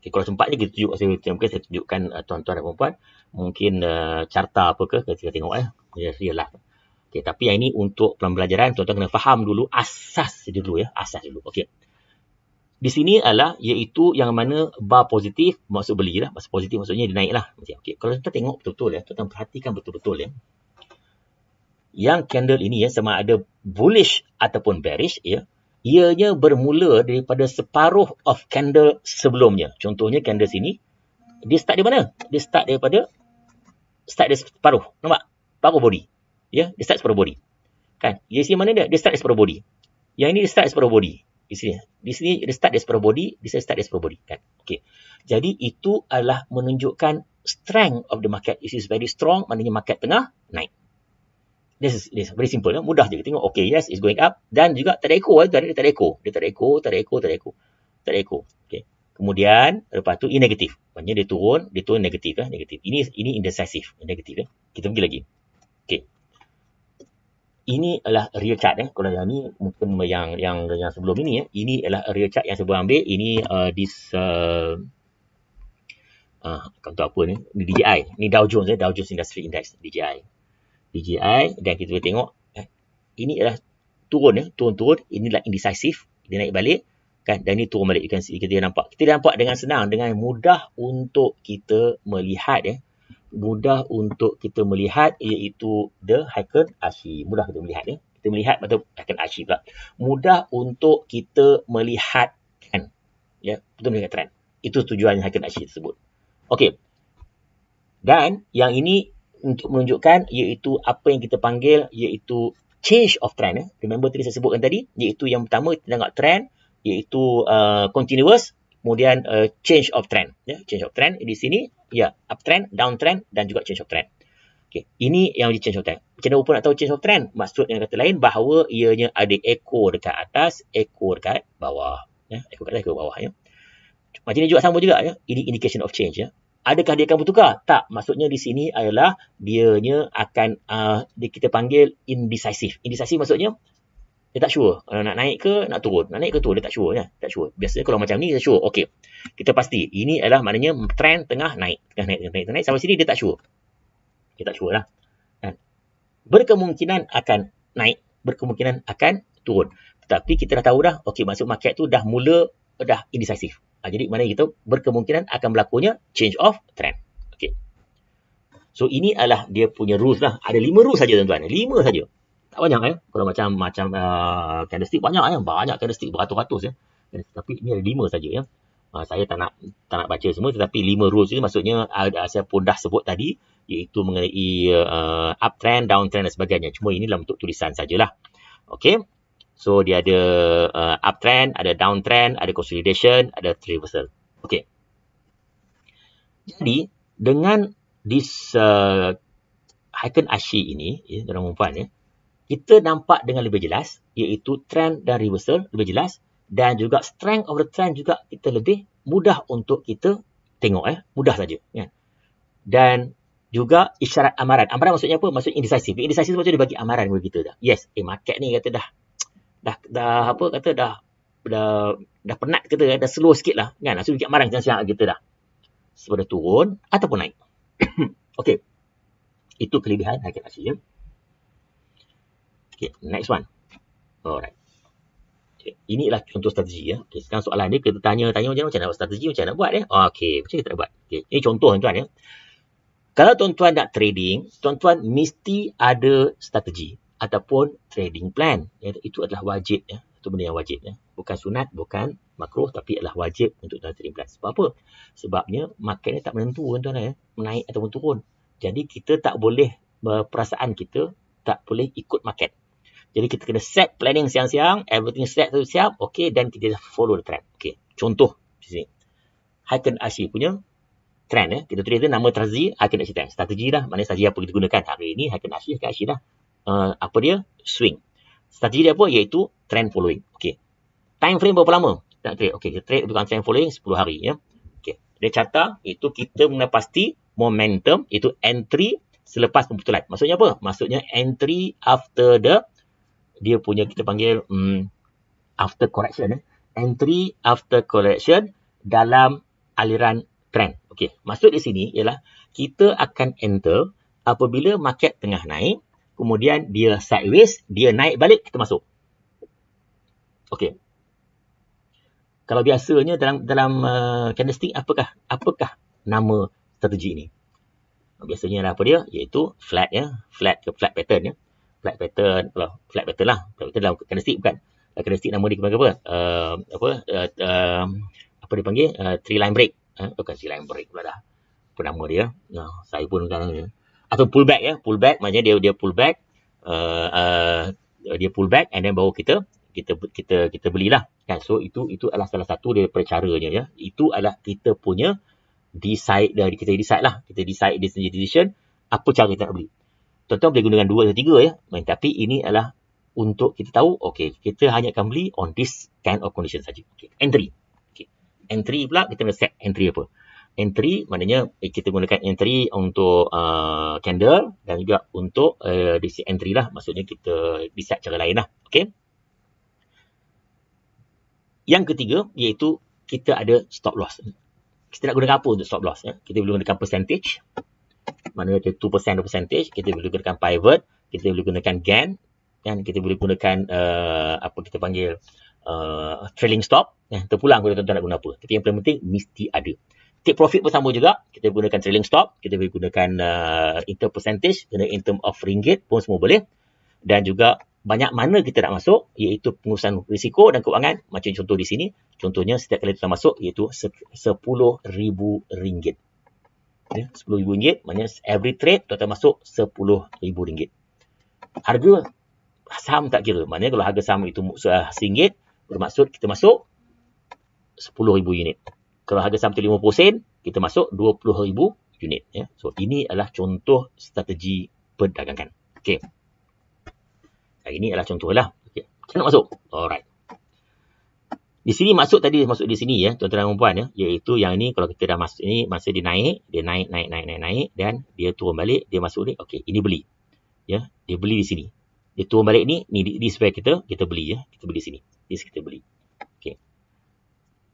Okay, kalau sempatnya kita tunjuk, saya, mungkin saya tunjukkan uh, tuan-tuan dan perempuan. Mungkin uh, carta apakah kita tengok eh. ya. Ya, yeah, Okay, tapi yang ini untuk pembelajaran, tuan-tuan kena faham dulu asas dulu ya. Asas dulu. Okey. Di sini adalah iaitu yang mana bar positif maksud beli lah. Maksud positif maksudnya dia naik lah. Okay. Kalau kita tengok betul-betul ya. Kita perhatikan betul-betul ya. Yang candle ini ya sama ada bullish ataupun bearish ya. Ianya bermula daripada separuh of candle sebelumnya. Contohnya candle sini. Dia start di mana? Dia start daripada start dari separuh. Nampak? Separuh body. Ya, yeah? dia start separuh body. Kan? Dia sini mana dia? Dia start separuh body. Yang ini dia start separuh body. Di sini. Di sini dia start dari separuh body. Di sini start dari separuh body. Kan? Okay. Jadi itu adalah menunjukkan strength of the market. It is very strong. Maknanya market tengah naik. This is, this is very simple. Ya? Mudah je. Tengok. Okay. Yes. It's going up. Dan juga tak ada ekor. Ya. Dia tak ada ekor. Dia tak ada ekor. Tak ada ekor. Tak ada ekor. Tak ada ekor. Okay. Kemudian lepas tu ini negatif. Maknanya dia turun. Dia turun negatif. Eh? Negatif. Ini ini indecisive. Negatif. Eh? Kita pergi lagi. Okay ini adalah real chart eh kalau yang ni mungkin yang yang yang sebelum ini eh ini adalah real chart yang sebelum ambil ini uh, this uh, ah uh, uh, contoh apa ni ini DJI ni Dow Jones eh Dow Jones Industry Index DJI DJI dan kita boleh tengok eh ini adalah turun eh turun-turun Ini adalah indecisive dia naik balik kan dan ini turun balik you can see kita nampak kita nampak dengan senang dengan mudah untuk kita melihat eh mudah untuk kita melihat iaitu the hyphen ashi mudah kita melihat ya kita melihat atau hyphen ashi pula mudah untuk kita melihat trend ya betul melihat trend itu tujuan hyphen ashi tersebut okey dan yang ini untuk menunjukkan iaitu apa yang kita panggil iaitu change of trend ya. remember tadi saya sebutkan tadi iaitu yang pertama kita tengok trend iaitu uh, continuous kemudian uh, change of trend ya change of trend di sini ya uptrend downtrend dan juga change of trend okey ini yang di change of trend macam mana pun nak tahu change of trend maksud yang kata lain bahawa ianya ada ekor dekat atas ekor dekat bawah ya ekor dekat atas, ekor bawah ya macam ni juga sama juga ya ini indication of change ya adakah dia akan bertukar tak maksudnya di sini adalah dianya akan uh, kita panggil indecisive indecisive maksudnya dia tak sure kalau nak naik ke nak turun nak naik ke turun dia tak sure ya tak sure biasanya kalau macam ni dia sure okey kita pasti ini adalah maknanya trend tengah naik tengah naik tengah naik, naik. sampai sini dia tak sure dia tak sure lah kan berkemungkinan akan naik berkemungkinan akan turun tetapi kita dah tahu dah okey masuk market tu dah mula dah indecisive ha, jadi mana kita berkemungkinan akan berlakunya change of trend okey so ini adalah dia punya rules lah ada lima rules saja tuan-tuan 5 saja tak banyak ya. Kalau macam macam uh, candlestick banyak ya. Banyak candlestick beratus-ratus ya. Tapi ini ada lima saja ya. Uh, saya tak nak tak nak baca semua tetapi lima rules ini maksudnya uh, saya pun dah sebut tadi iaitu mengenai uh, uptrend, downtrend dan sebagainya. Cuma ini dalam bentuk tulisan sajalah. Okay. So dia ada uh, uptrend, ada downtrend, ada consolidation, ada reversal. Okay. Jadi dengan this uh, Haikan Ashi ini, ya, dalam perempuan ya, kita nampak dengan lebih jelas iaitu trend dan reversal lebih jelas dan juga strength of the trend juga kita lebih mudah untuk kita tengok eh mudah saja ya. dan juga isyarat amaran amaran maksudnya apa maksud indecisive indecisive maksudnya dia bagi amaran kepada kita dah yes eh market ni kata dah dah dah apa kata dah dah dah penat kita eh, dah slow sikit lah kan so bagi amaran siang-siang kita dah sebab turun ataupun naik [coughs] Okey. itu kelebihan harga aksi ya. Okay, next one. Alright. Okay, inilah contoh strategi ya. Okay, sekarang soalan dia kita tanya tanya macam mana buat strategi, macam mana nak buat ya. Ah, okay, macam kita nak buat. Okay, ini contoh tuan-tuan ya. Kalau tuan-tuan nak trading, tuan-tuan mesti ada strategi ataupun trading plan. Ya, itu adalah wajib ya. Itu benda yang wajib ya. Bukan sunat, bukan makruh tapi adalah wajib untuk tuan trading plan. Sebab apa? Sebabnya market ni tak menentu tuan-tuan ya. Menaik ataupun turun. Jadi kita tak boleh eh, perasaan kita tak boleh ikut market. Jadi kita kena set planning siang-siang, everything set tu siap, okay, dan kita follow the trend. Okay, contoh di sini. Haikun Ashi punya trend eh. Kita tulis dia nama strategi Haikun Ashi trend. Strategi lah, maknanya strategi apa kita gunakan. Hari ini Haikun Ashi, Haikun Ashi lah. Uh, apa dia? Swing. Strategi dia apa? Iaitu trend following. Okay. Time frame berapa lama? Nak trade. Okay, kita trade dengan trend following 10 hari. Ya. Okay. Dia carta itu kita mengenai pasti momentum, itu entry selepas pembetulan. Maksudnya apa? Maksudnya entry after the dia punya kita panggil um, after correction eh. entry after correction dalam aliran trend. Okey, maksud di sini ialah kita akan enter apabila market tengah naik, kemudian dia sideways, dia naik balik kita masuk. Okey. Kalau biasanya dalam dalam uh, candlestick apakah apakah nama strategi ini? Biasanya apa dia? Iaitu flat ya, flat ke flat pattern ya flat pattern kalau flat pattern lah flat pattern dalam candlestick bukan uh, candlestick nama dia panggil apa uh, apa uh, uh, apa dia panggil uh, three line break uh, eh, bukan three line break pula dah apa nama dia nah, saya pun sekarang ya. atau back ya pull back, maknanya dia dia pullback uh, uh, dia back, and then baru kita kita kita kita belilah kan so itu itu adalah salah satu daripada caranya ya itu adalah kita punya decide dari kita decide lah kita decide decision apa cara kita nak beli tuan-tuan boleh gunakan dua atau tiga ya. Main, tapi ini adalah untuk kita tahu, okay, kita hanya akan beli on this kind of condition saja. Okay, entry. Okay. Entry pula, kita nak set entry apa. Entry, maknanya eh, kita gunakan entry untuk uh, candle dan juga untuk uh, eh, DC entry lah. Maksudnya kita decide cara lain lah. Okay. Yang ketiga, iaitu kita ada stop loss. Kita nak gunakan apa untuk stop loss? Ya? Kita boleh gunakan percentage maknanya kita 2% percentage kita boleh gunakan pivot kita boleh gunakan gain dan kan? kita boleh gunakan uh, apa kita panggil uh, trailing stop ya terpulang kita tak nak guna apa tapi yang paling penting mesti ada take profit pun sama juga kita gunakan trailing stop kita boleh gunakan uh, inter percentage guna in term of ringgit pun semua boleh dan juga banyak mana kita nak masuk iaitu pengurusan risiko dan kewangan macam contoh di sini contohnya setiap kali kita masuk iaitu RM10,000 ya RM10,000 maknanya every trade total masuk RM10,000 harga saham tak kira maknanya kalau harga saham itu uh, eh, RM1 bermaksud kita masuk 10,000 unit kalau harga saham tu 50 sen kita masuk 20,000 unit ya. so ini adalah contoh strategi perdagangan okay. ini adalah contohlah. Okay. Kita nak masuk. Alright. Di sini masuk tadi masuk di sini ya tuan-tuan dan puan ya iaitu yang ini kalau kita dah masuk ini masa dia naik dia naik naik naik naik naik dan dia turun balik dia masuk ni okey ini beli ya dia beli di sini dia turun balik ni ni di spare kita kita beli ya kita beli di sini this kita beli okey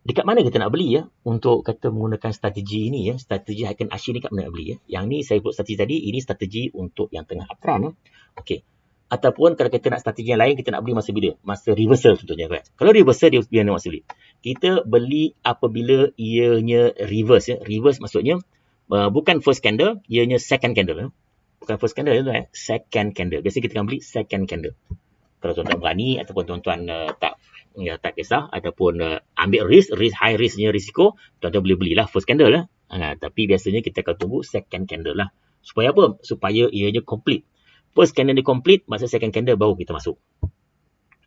dekat mana kita nak beli ya untuk kata menggunakan strategi ini ya strategi Haikan Ashir ni kat mana nak beli ya yang ni saya buat strategi tadi ini strategi untuk yang tengah uptrend ya okey ataupun kalau kita nak strategi yang lain kita nak beli masa bila masa reversal contohnya kan kalau reversal dia biar masa bila kita beli apabila ianya reverse ya reverse maksudnya uh, bukan first candle ianya second candle ya. bukan first candle ya, kan? second candle biasanya kita akan beli second candle kalau tuan-tuan berani ataupun tuan-tuan uh, tak ya, tak kisah ataupun uh, ambil risk, risk high risknya risiko tuan-tuan boleh belilah first candle lah ha, tapi biasanya kita akan tunggu second candle lah supaya apa? supaya ianya complete First candle dia complete, masa second candle baru kita masuk.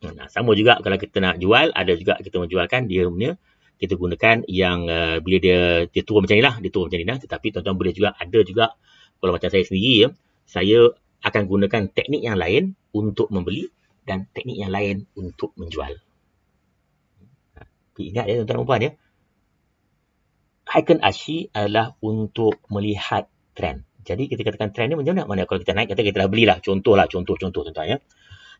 Hmm, nah, sama juga kalau kita nak jual, ada juga kita menjualkan dia punya kita gunakan yang uh, bila dia dia turun macam inilah, dia turun macam ni lah Tetapi tuan-tuan boleh juga ada juga kalau macam saya sendiri ya, saya akan gunakan teknik yang lain untuk membeli dan teknik yang lain untuk menjual. Tapi hmm, ingat ya tuan-tuan dan puan ya. Icon Ashi adalah untuk melihat trend. Jadi kita katakan trend ni macam mana? kalau kita naik kata kita dah belilah. lah contoh contoh tuan-tuan ya.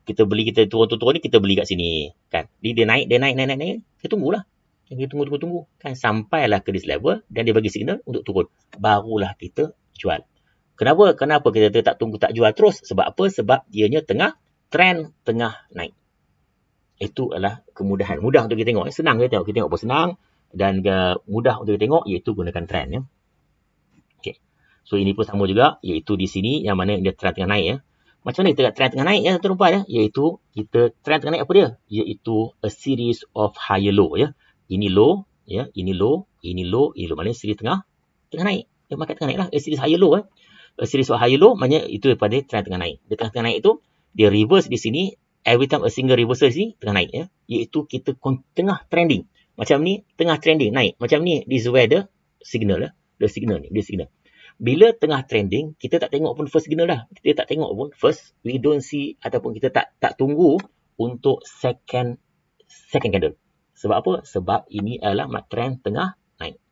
Kita beli kita turun-turun ni kita beli kat sini kan. Jadi dia naik, dia naik, naik, naik, naik. Kita tunggulah. Kita tunggu tunggu tunggu kan sampailah ke this level dan dia bagi signal untuk turun. Barulah kita jual. Kenapa? Kenapa kita tak tunggu tak jual terus? Sebab apa? Sebab ianya tengah trend tengah naik. Itu adalah kemudahan. Mudah untuk kita tengok. Eh? Senang kita tengok. Kita tengok apa senang dan eh, mudah untuk kita tengok iaitu gunakan trend. Ya. So ini pun sama juga iaitu di sini yang mana dia trend tengah naik ya. Macam mana kita kat trend tengah naik ya tuan rupa ya iaitu kita trend tengah naik apa dia? Iaitu a series of higher low ya. Ini low ya, ini low, ini low, ini low maknanya series tengah tengah naik. Ya market tengah naik lah a series higher low ya. A series of higher low maknanya itu daripada trend tengah naik. Dia tengah-tengah naik itu, dia reverse di sini every time a single reversal di sini tengah naik ya. Iaitu kita tengah trending. Macam ni tengah trending naik. Macam ni this weather signal ya. The signal ni, the signal bila tengah trending kita tak tengok pun first signal dah kita tak tengok pun first we don't see ataupun kita tak tak tunggu untuk second second candle sebab apa sebab ini adalah trend tengah naik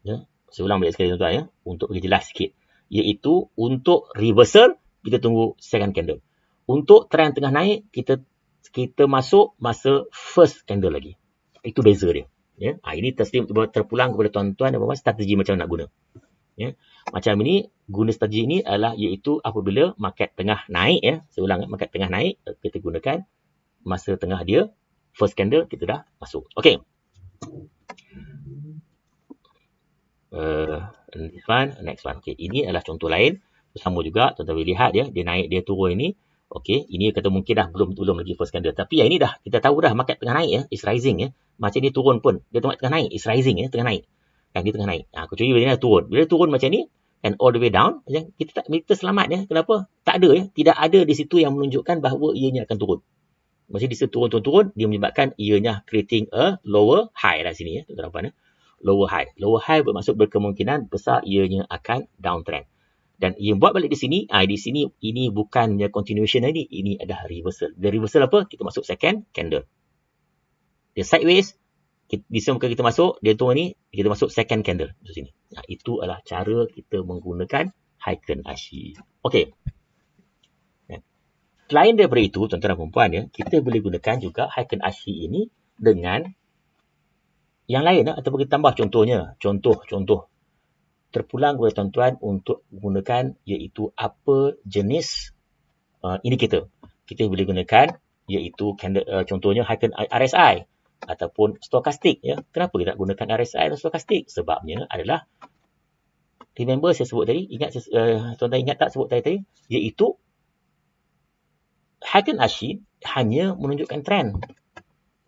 ya saya ulang balik sekali tuan-tuan ya untuk lebih jelas sikit iaitu untuk reversal kita tunggu second candle untuk trend tengah naik kita kita masuk masa first candle lagi itu beza dia ya ha, ini terpulang kepada tuan-tuan dan puan-puan strategi macam nak guna ya. Macam ini guna strategi ini adalah iaitu apabila market tengah naik ya. Saya ulang eh, market tengah naik eh, kita gunakan masa tengah dia first candle kita dah masuk. Okay. Uh, eh, this one, next one. Okay, ini adalah contoh lain. Sama juga, tuan-tuan boleh lihat ya, dia naik, dia turun ini. Okay, ini kata mungkin dah belum belum lagi first candle. Tapi yang ini dah, kita tahu dah market tengah naik ya, is rising ya. Macam ini turun pun, dia tengah, naik, is rising ya, tengah naik kan kita tengah naik ha, kecuali bila dia turun bila dia turun macam ni and all the way down ya, kita tak kita selamat ya kenapa tak ada ya tidak ada di situ yang menunjukkan bahawa ianya akan turun Maksudnya dia turun turun turun dia menyebabkan ianya creating a lower high lah sini ya tuan-tuan ya lower high lower high bermaksud berkemungkinan besar ianya akan downtrend dan ia buat balik di sini ah di sini ini bukannya continuation ini ini adalah reversal the reversal apa kita masuk second candle the sideways Bisa sini kita masuk, dia tu ni, kita masuk second candle. Masuk sini. Nah, ha, itu adalah cara kita menggunakan Heiken Ashi. Okey. Ya. Selain daripada itu, tuan-tuan dan perempuan, ya, kita boleh gunakan juga Heiken Ashi ini dengan yang lain. Ya, ataupun kita tambah contohnya. Contoh, contoh. Terpulang kepada tuan-tuan untuk gunakan iaitu apa jenis uh, indicator. Kita boleh gunakan iaitu candle, uh, contohnya Heiken RSI ataupun stokastik ya kenapa kita nak gunakan RSI atau stokastik sebabnya adalah remember saya sebut tadi ingat eh, tuan-tuan ingat tak sebut tadi tadi iaitu Haken Ashid hanya menunjukkan trend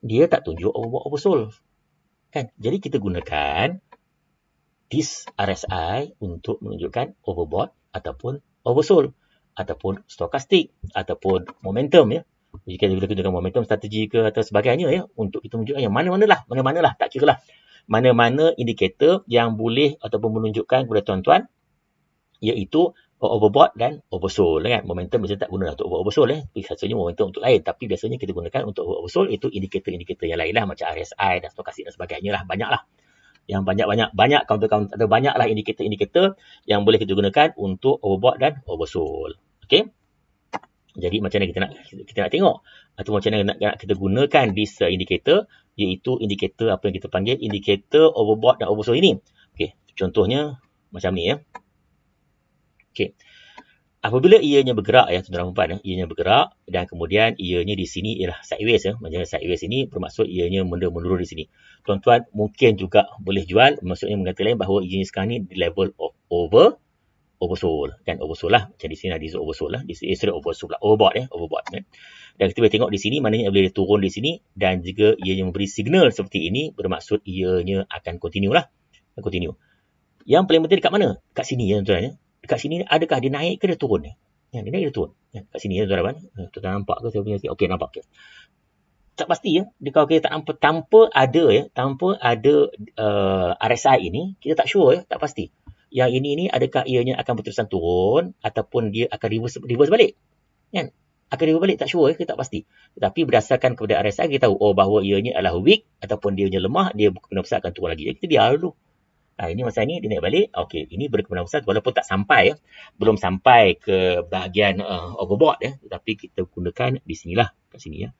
dia tak tunjuk over oversold kan jadi kita gunakan this RSI untuk menunjukkan overbought ataupun oversold ataupun stokastik ataupun momentum ya jika kita gunakan momentum strategi ke atau sebagainya ya untuk kita menunjukkan yang mana mana lah, mana mana lah tak kira lah mana-mana indikator yang boleh ataupun menunjukkan kepada tuan-tuan iaitu overbought dan oversold kan momentum biasanya tak guna untuk over oversold eh biasanya momentum untuk lain tapi biasanya kita gunakan untuk oversold itu indikator-indikator yang lain lah macam RSI dan stokasi dan sebagainya lah banyak lah yang banyak-banyak banyak counter-counter ada banyaklah indikator-indikator yang boleh kita gunakan untuk overbought dan oversold Okay? Jadi macam mana kita nak kita nak tengok atau macam mana nak, nak kita gunakan this uh, indicator iaitu indicator apa yang kita panggil indicator overbought dan oversold ini. Okey, contohnya macam ni ya. Okey. Apabila ianya bergerak ya tuan-tuan puan ya, ianya bergerak dan kemudian ianya di sini ialah sideways ya. Maksudnya sideways ini bermaksud ianya benda menurun di sini. Tuan-tuan mungkin juga boleh jual maksudnya mengatakan bahawa ianya sekarang ni di level of over oversold kan oversold lah macam di sini lah this is oversold lah this is oversold lah overbought ya overbought kan dan kita boleh tengok di sini maknanya boleh dia turun di sini dan juga yang memberi signal seperti ini bermaksud ianya akan continue lah continue yang paling penting dekat mana dekat sini ya tuan-tuan ya dekat sini adakah dia naik ke dia turun ya Ya, dia naik dia turun. Ya, kat sini ya tuan-tuan. Ya. Tuan-tuan nampak ke saya punya Okey, nampak. Okay. Tak pasti ya. Dia kalau kita tak nampak tanpa ada ya, tanpa ada uh, RSI ini, kita tak sure ya, tak pasti yang ini ni adakah ianya akan berterusan turun ataupun dia akan reverse reverse balik kan akan reverse balik tak sure ke tak pasti tetapi berdasarkan kepada RSI kita tahu oh bahawa ianya adalah weak ataupun dia punya lemah dia kena besar akan turun lagi kita biar dulu ha, ini masa ni dia naik balik okey ini berkemungkinan besar walaupun tak sampai ya belum sampai ke bahagian uh, eh, overbought eh, ya tetapi kita gunakan di sini lah kat sini ya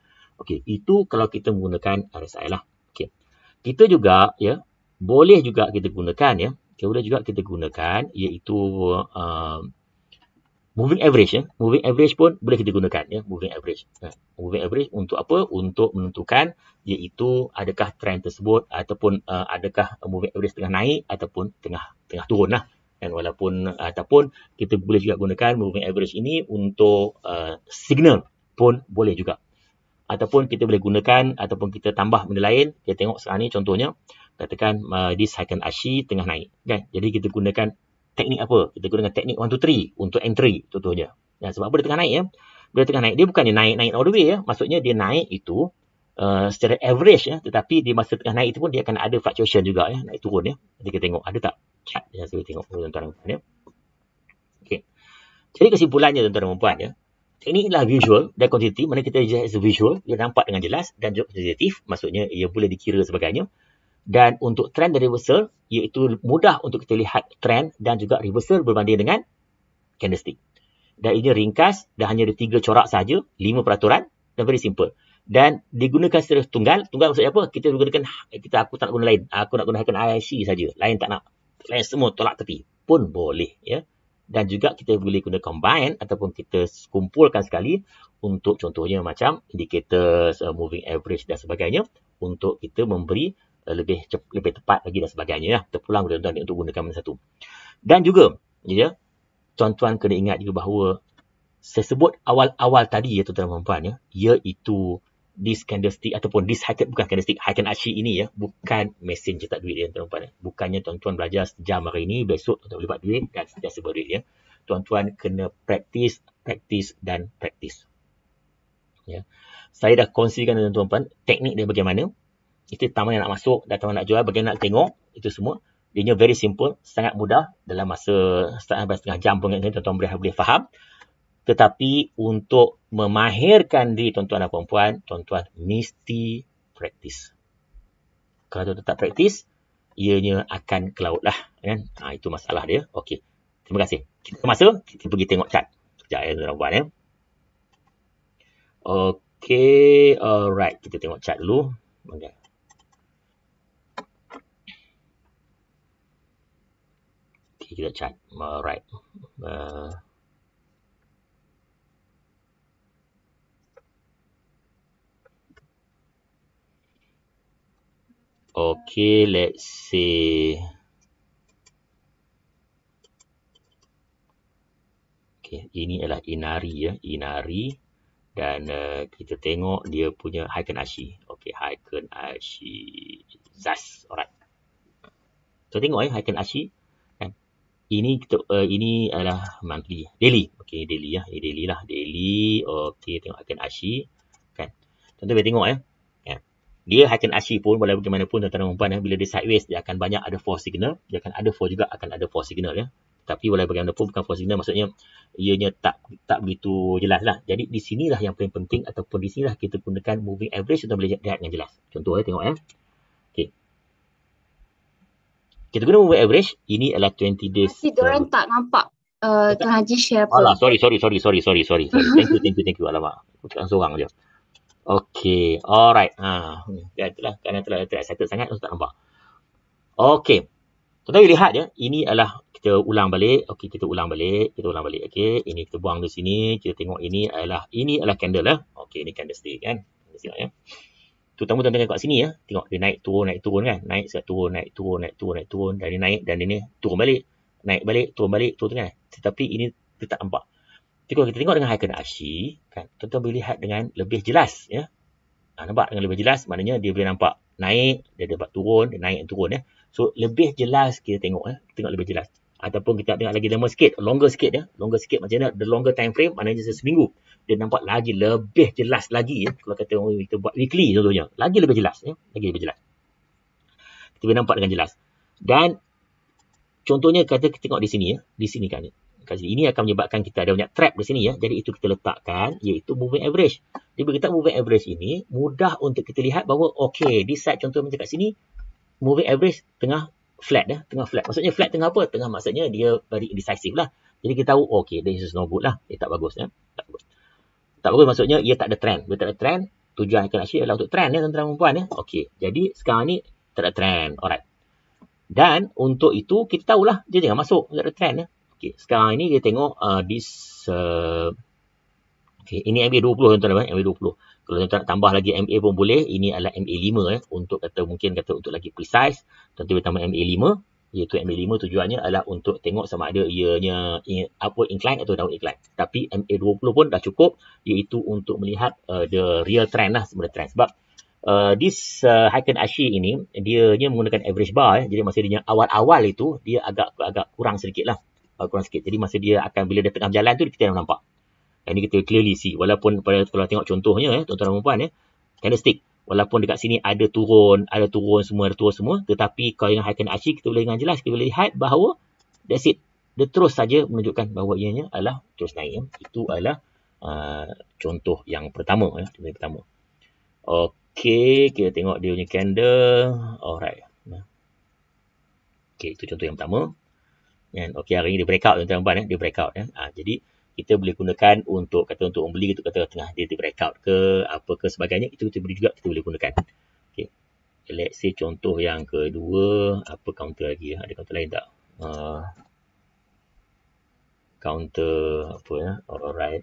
okey itu kalau kita menggunakan RSI lah okey kita juga ya boleh juga kita gunakan ya Kemudian juga kita gunakan iaitu uh, moving average ya. Moving average pun boleh kita gunakan ya, moving average. Ya. Moving average untuk apa? Untuk menentukan iaitu adakah trend tersebut ataupun uh, adakah moving average tengah naik ataupun tengah tengah turun lah. Dan walaupun uh, ataupun kita boleh juga gunakan moving average ini untuk uh, signal pun boleh juga. Ataupun kita boleh gunakan ataupun kita tambah benda lain. Kita tengok sekarang ni contohnya katakan uh, di second ashi tengah naik kan jadi kita gunakan teknik apa kita gunakan teknik 1 2 3 untuk entry contohnya ya sebab apa dia tengah naik ya bila tengah naik dia bukan dia naik naik all the way ya maksudnya dia naik itu uh, secara average ya tetapi di masa tengah naik itu pun dia akan ada fluctuation juga ya naik turun ya jadi kita tengok ada tak chart ya saya tengok tuan-tuan dan puan ya okey jadi kesimpulannya tuan-tuan dan puan ya ini adalah visual dan quantitative, mana kita as visual, dia nampak dengan jelas dan juga quantitative, maksudnya ia boleh dikira sebagainya. Dan untuk trend dan reversal, iaitu mudah untuk kita lihat trend dan juga reversal berbanding dengan candlestick. Dan ini ringkas dan hanya ada tiga corak sahaja, lima peraturan dan very simple. Dan digunakan secara tunggal. Tunggal maksudnya apa? Kita gunakan, kita aku tak nak guna lain. Aku nak gunakan IIC saja. Lain tak nak. Lain semua tolak tepi. Pun boleh. ya. Dan juga kita boleh guna combine ataupun kita kumpulkan sekali untuk contohnya macam indicators, uh, moving average dan sebagainya untuk kita memberi Eh, lebih cepat, lebih tepat lagi dan sebagainya ya. Terpulang boleh tuan-tuan untuk gunakan benda satu. Dan juga ya tuan-tuan kena ingat juga bahawa saya sebut awal-awal tadi ya tuan-tuan dan puan ya, iaitu this candlestick ataupun this hacker bukan candlestick hacker achi ini ya bukan mesin cetak duit ya tuan-tuan dan puan. Ya. Bukannya tuan-tuan belajar sejam hari ini besok tuan-tuan boleh buat duit dan sentiasa berduit ya. Tuan-tuan kena praktis, praktis dan praktis. Ya. Saya dah kongsikan dengan tuan-tuan teknik dia bagaimana itu pertama yang nak masuk, datang nak jual, bagaimana nak tengok, itu semua. Ianya very simple, sangat mudah dalam masa setengah, setengah jam pun ini tuan-tuan boleh, boleh faham. Tetapi untuk memahirkan diri tuan-tuan dan puan tuan-tuan mesti praktis. Kalau tuan-tuan tak praktis, ianya akan ke laut lah. Kan? Ha, itu masalah dia. Okey. Terima kasih. Kita masa, kita pergi tengok chat. Sekejap ya, tuan-tuan puan ya. Okey, alright. Kita tengok chat dulu. Okay. Okay, kita chat. Alright. Uh, okay, let's see. Okay, ini adalah Inari ya, Inari dan uh, kita tengok dia punya Haikan Ashi. Okay, Haikan Ashi. Zaz. Alright. Kita tengok ya, Haikan Ashi ini kita uh, eh, ini adalah monthly daily okey daily ya eh, daily lah daily okey tengok akan asy kan tuan-tuan boleh tengok ya yeah. Kan? dia akan asy pun boleh bagaimanapun tuan-tuan dan puan ya bila dia sideways dia akan banyak ada false signal dia akan ada false juga akan ada false signal ya tapi boleh pun bukan false signal maksudnya ianya tak tak begitu jelas lah jadi di sinilah yang paling penting ataupun di sinilah kita gunakan moving average untuk boleh lihat dengan jelas contoh ya tengok ya eh. okey kita guna moving average ini adalah 20 days tapi diorang tak nampak uh, Tuan Haji share Alah, sorry sorry sorry sorry sorry sorry [laughs] thank you thank you thank you alamak aku cakap seorang je Okay, alright. Ha. Ya, itulah. Kerana telah excited sangat, tak nampak. Okay. tuan you lihat ya. Ini adalah kita ulang balik. Okay, kita ulang balik. Kita ulang balik. Okay, ini kita buang di sini. Kita tengok ini adalah, ini adalah candle lah. Okay, ini candlestick kan. Candlestick, ya. Yeah terutama tuan-tuan kat sini ya tengok dia naik turun naik turun kan naik sekat turun naik turun naik turun naik turun dan dia naik dan dia ni turun balik naik balik turun balik turun tengah tetapi ini kita tak nampak tengok kita tengok dengan haikan ashi kan tuan-tuan boleh lihat dengan lebih jelas ya ha, nampak dengan lebih jelas maknanya dia boleh nampak naik dia dapat turun dia naik turun ya so lebih jelas kita tengok ya tengok lebih jelas ataupun kita tengok lagi lama sikit longer sikit ya longer sikit macam mana the longer time frame maknanya seminggu dia nampak lagi lebih jelas lagi ya. kalau kata kita buat weekly contohnya lagi lebih jelas ya. lagi lebih jelas kita boleh nampak dengan jelas dan contohnya kata kita tengok di sini ya di sini kan ya. kat sini. ini akan menyebabkan kita ada banyak trap di sini ya jadi itu kita letakkan iaitu moving average dia kita moving average ini mudah untuk kita lihat bahawa okey di side contoh macam kat sini moving average tengah flat ya tengah flat maksudnya flat tengah apa tengah maksudnya dia very indecisive lah jadi kita tahu okey this is no good lah dia eh, tak bagus ya tak bagus tak bagus maksudnya ia tak ada trend. Bila tak ada trend, tujuan Haikal Nasir adalah untuk trend ya tuan-tuan dan puan ya. Okey. Jadi sekarang ni tak ada trend. Alright. Dan untuk itu kita tahulah dia jangan masuk tak ada trend ya. Okey. Sekarang ini kita tengok uh, this uh, okay. ini MA 20 tuan-tuan ya. MA 20. Kalau tuan-tuan nak tambah lagi MA pun boleh. Ini adalah MA 5 ya untuk kata mungkin kata untuk lagi precise. Tuan-tuan tambah MA 5 iaitu MA5 tujuannya adalah untuk tengok sama ada ianya in, apa incline atau down incline. Tapi MA20 pun dah cukup iaitu untuk melihat uh, the real trend lah sebenarnya trend. Sebab Uh, this uh, Haiken Ashi ini dia menggunakan average bar eh. jadi masa dia awal-awal itu dia agak agak kurang sedikit lah uh, kurang sedikit jadi masa dia akan bila dia tengah jalan tu kita yang nampak ini kita clearly see walaupun pada, kalau tengok contohnya eh, tuan-tuan dan perempuan eh, candlestick walaupun dekat sini ada turun, ada turun semua, ada turun semua, tetapi kalau dengan Haikan Ashi, kita boleh dengan jelas, kita boleh lihat bahawa that's it. Dia terus saja menunjukkan bahawa ianya adalah terus naik. Ya. Itu adalah uh, contoh yang pertama. Ya. Contoh yang pertama. Okay kita tengok dia punya candle. Alright. Okay itu contoh yang pertama. Okay hari ini dia breakout, tuan-tuan dan Ya. Dia breakout. Ya. Ha, jadi, kita boleh gunakan untuk kata untuk membeli itu kata tengah dia di breakout ke apa ke sebagainya itu kita boleh juga kita boleh gunakan. Okey. Let's say contoh yang kedua apa counter lagi ya? Ada counter lain tak? Uh, counter apa ya? Alright.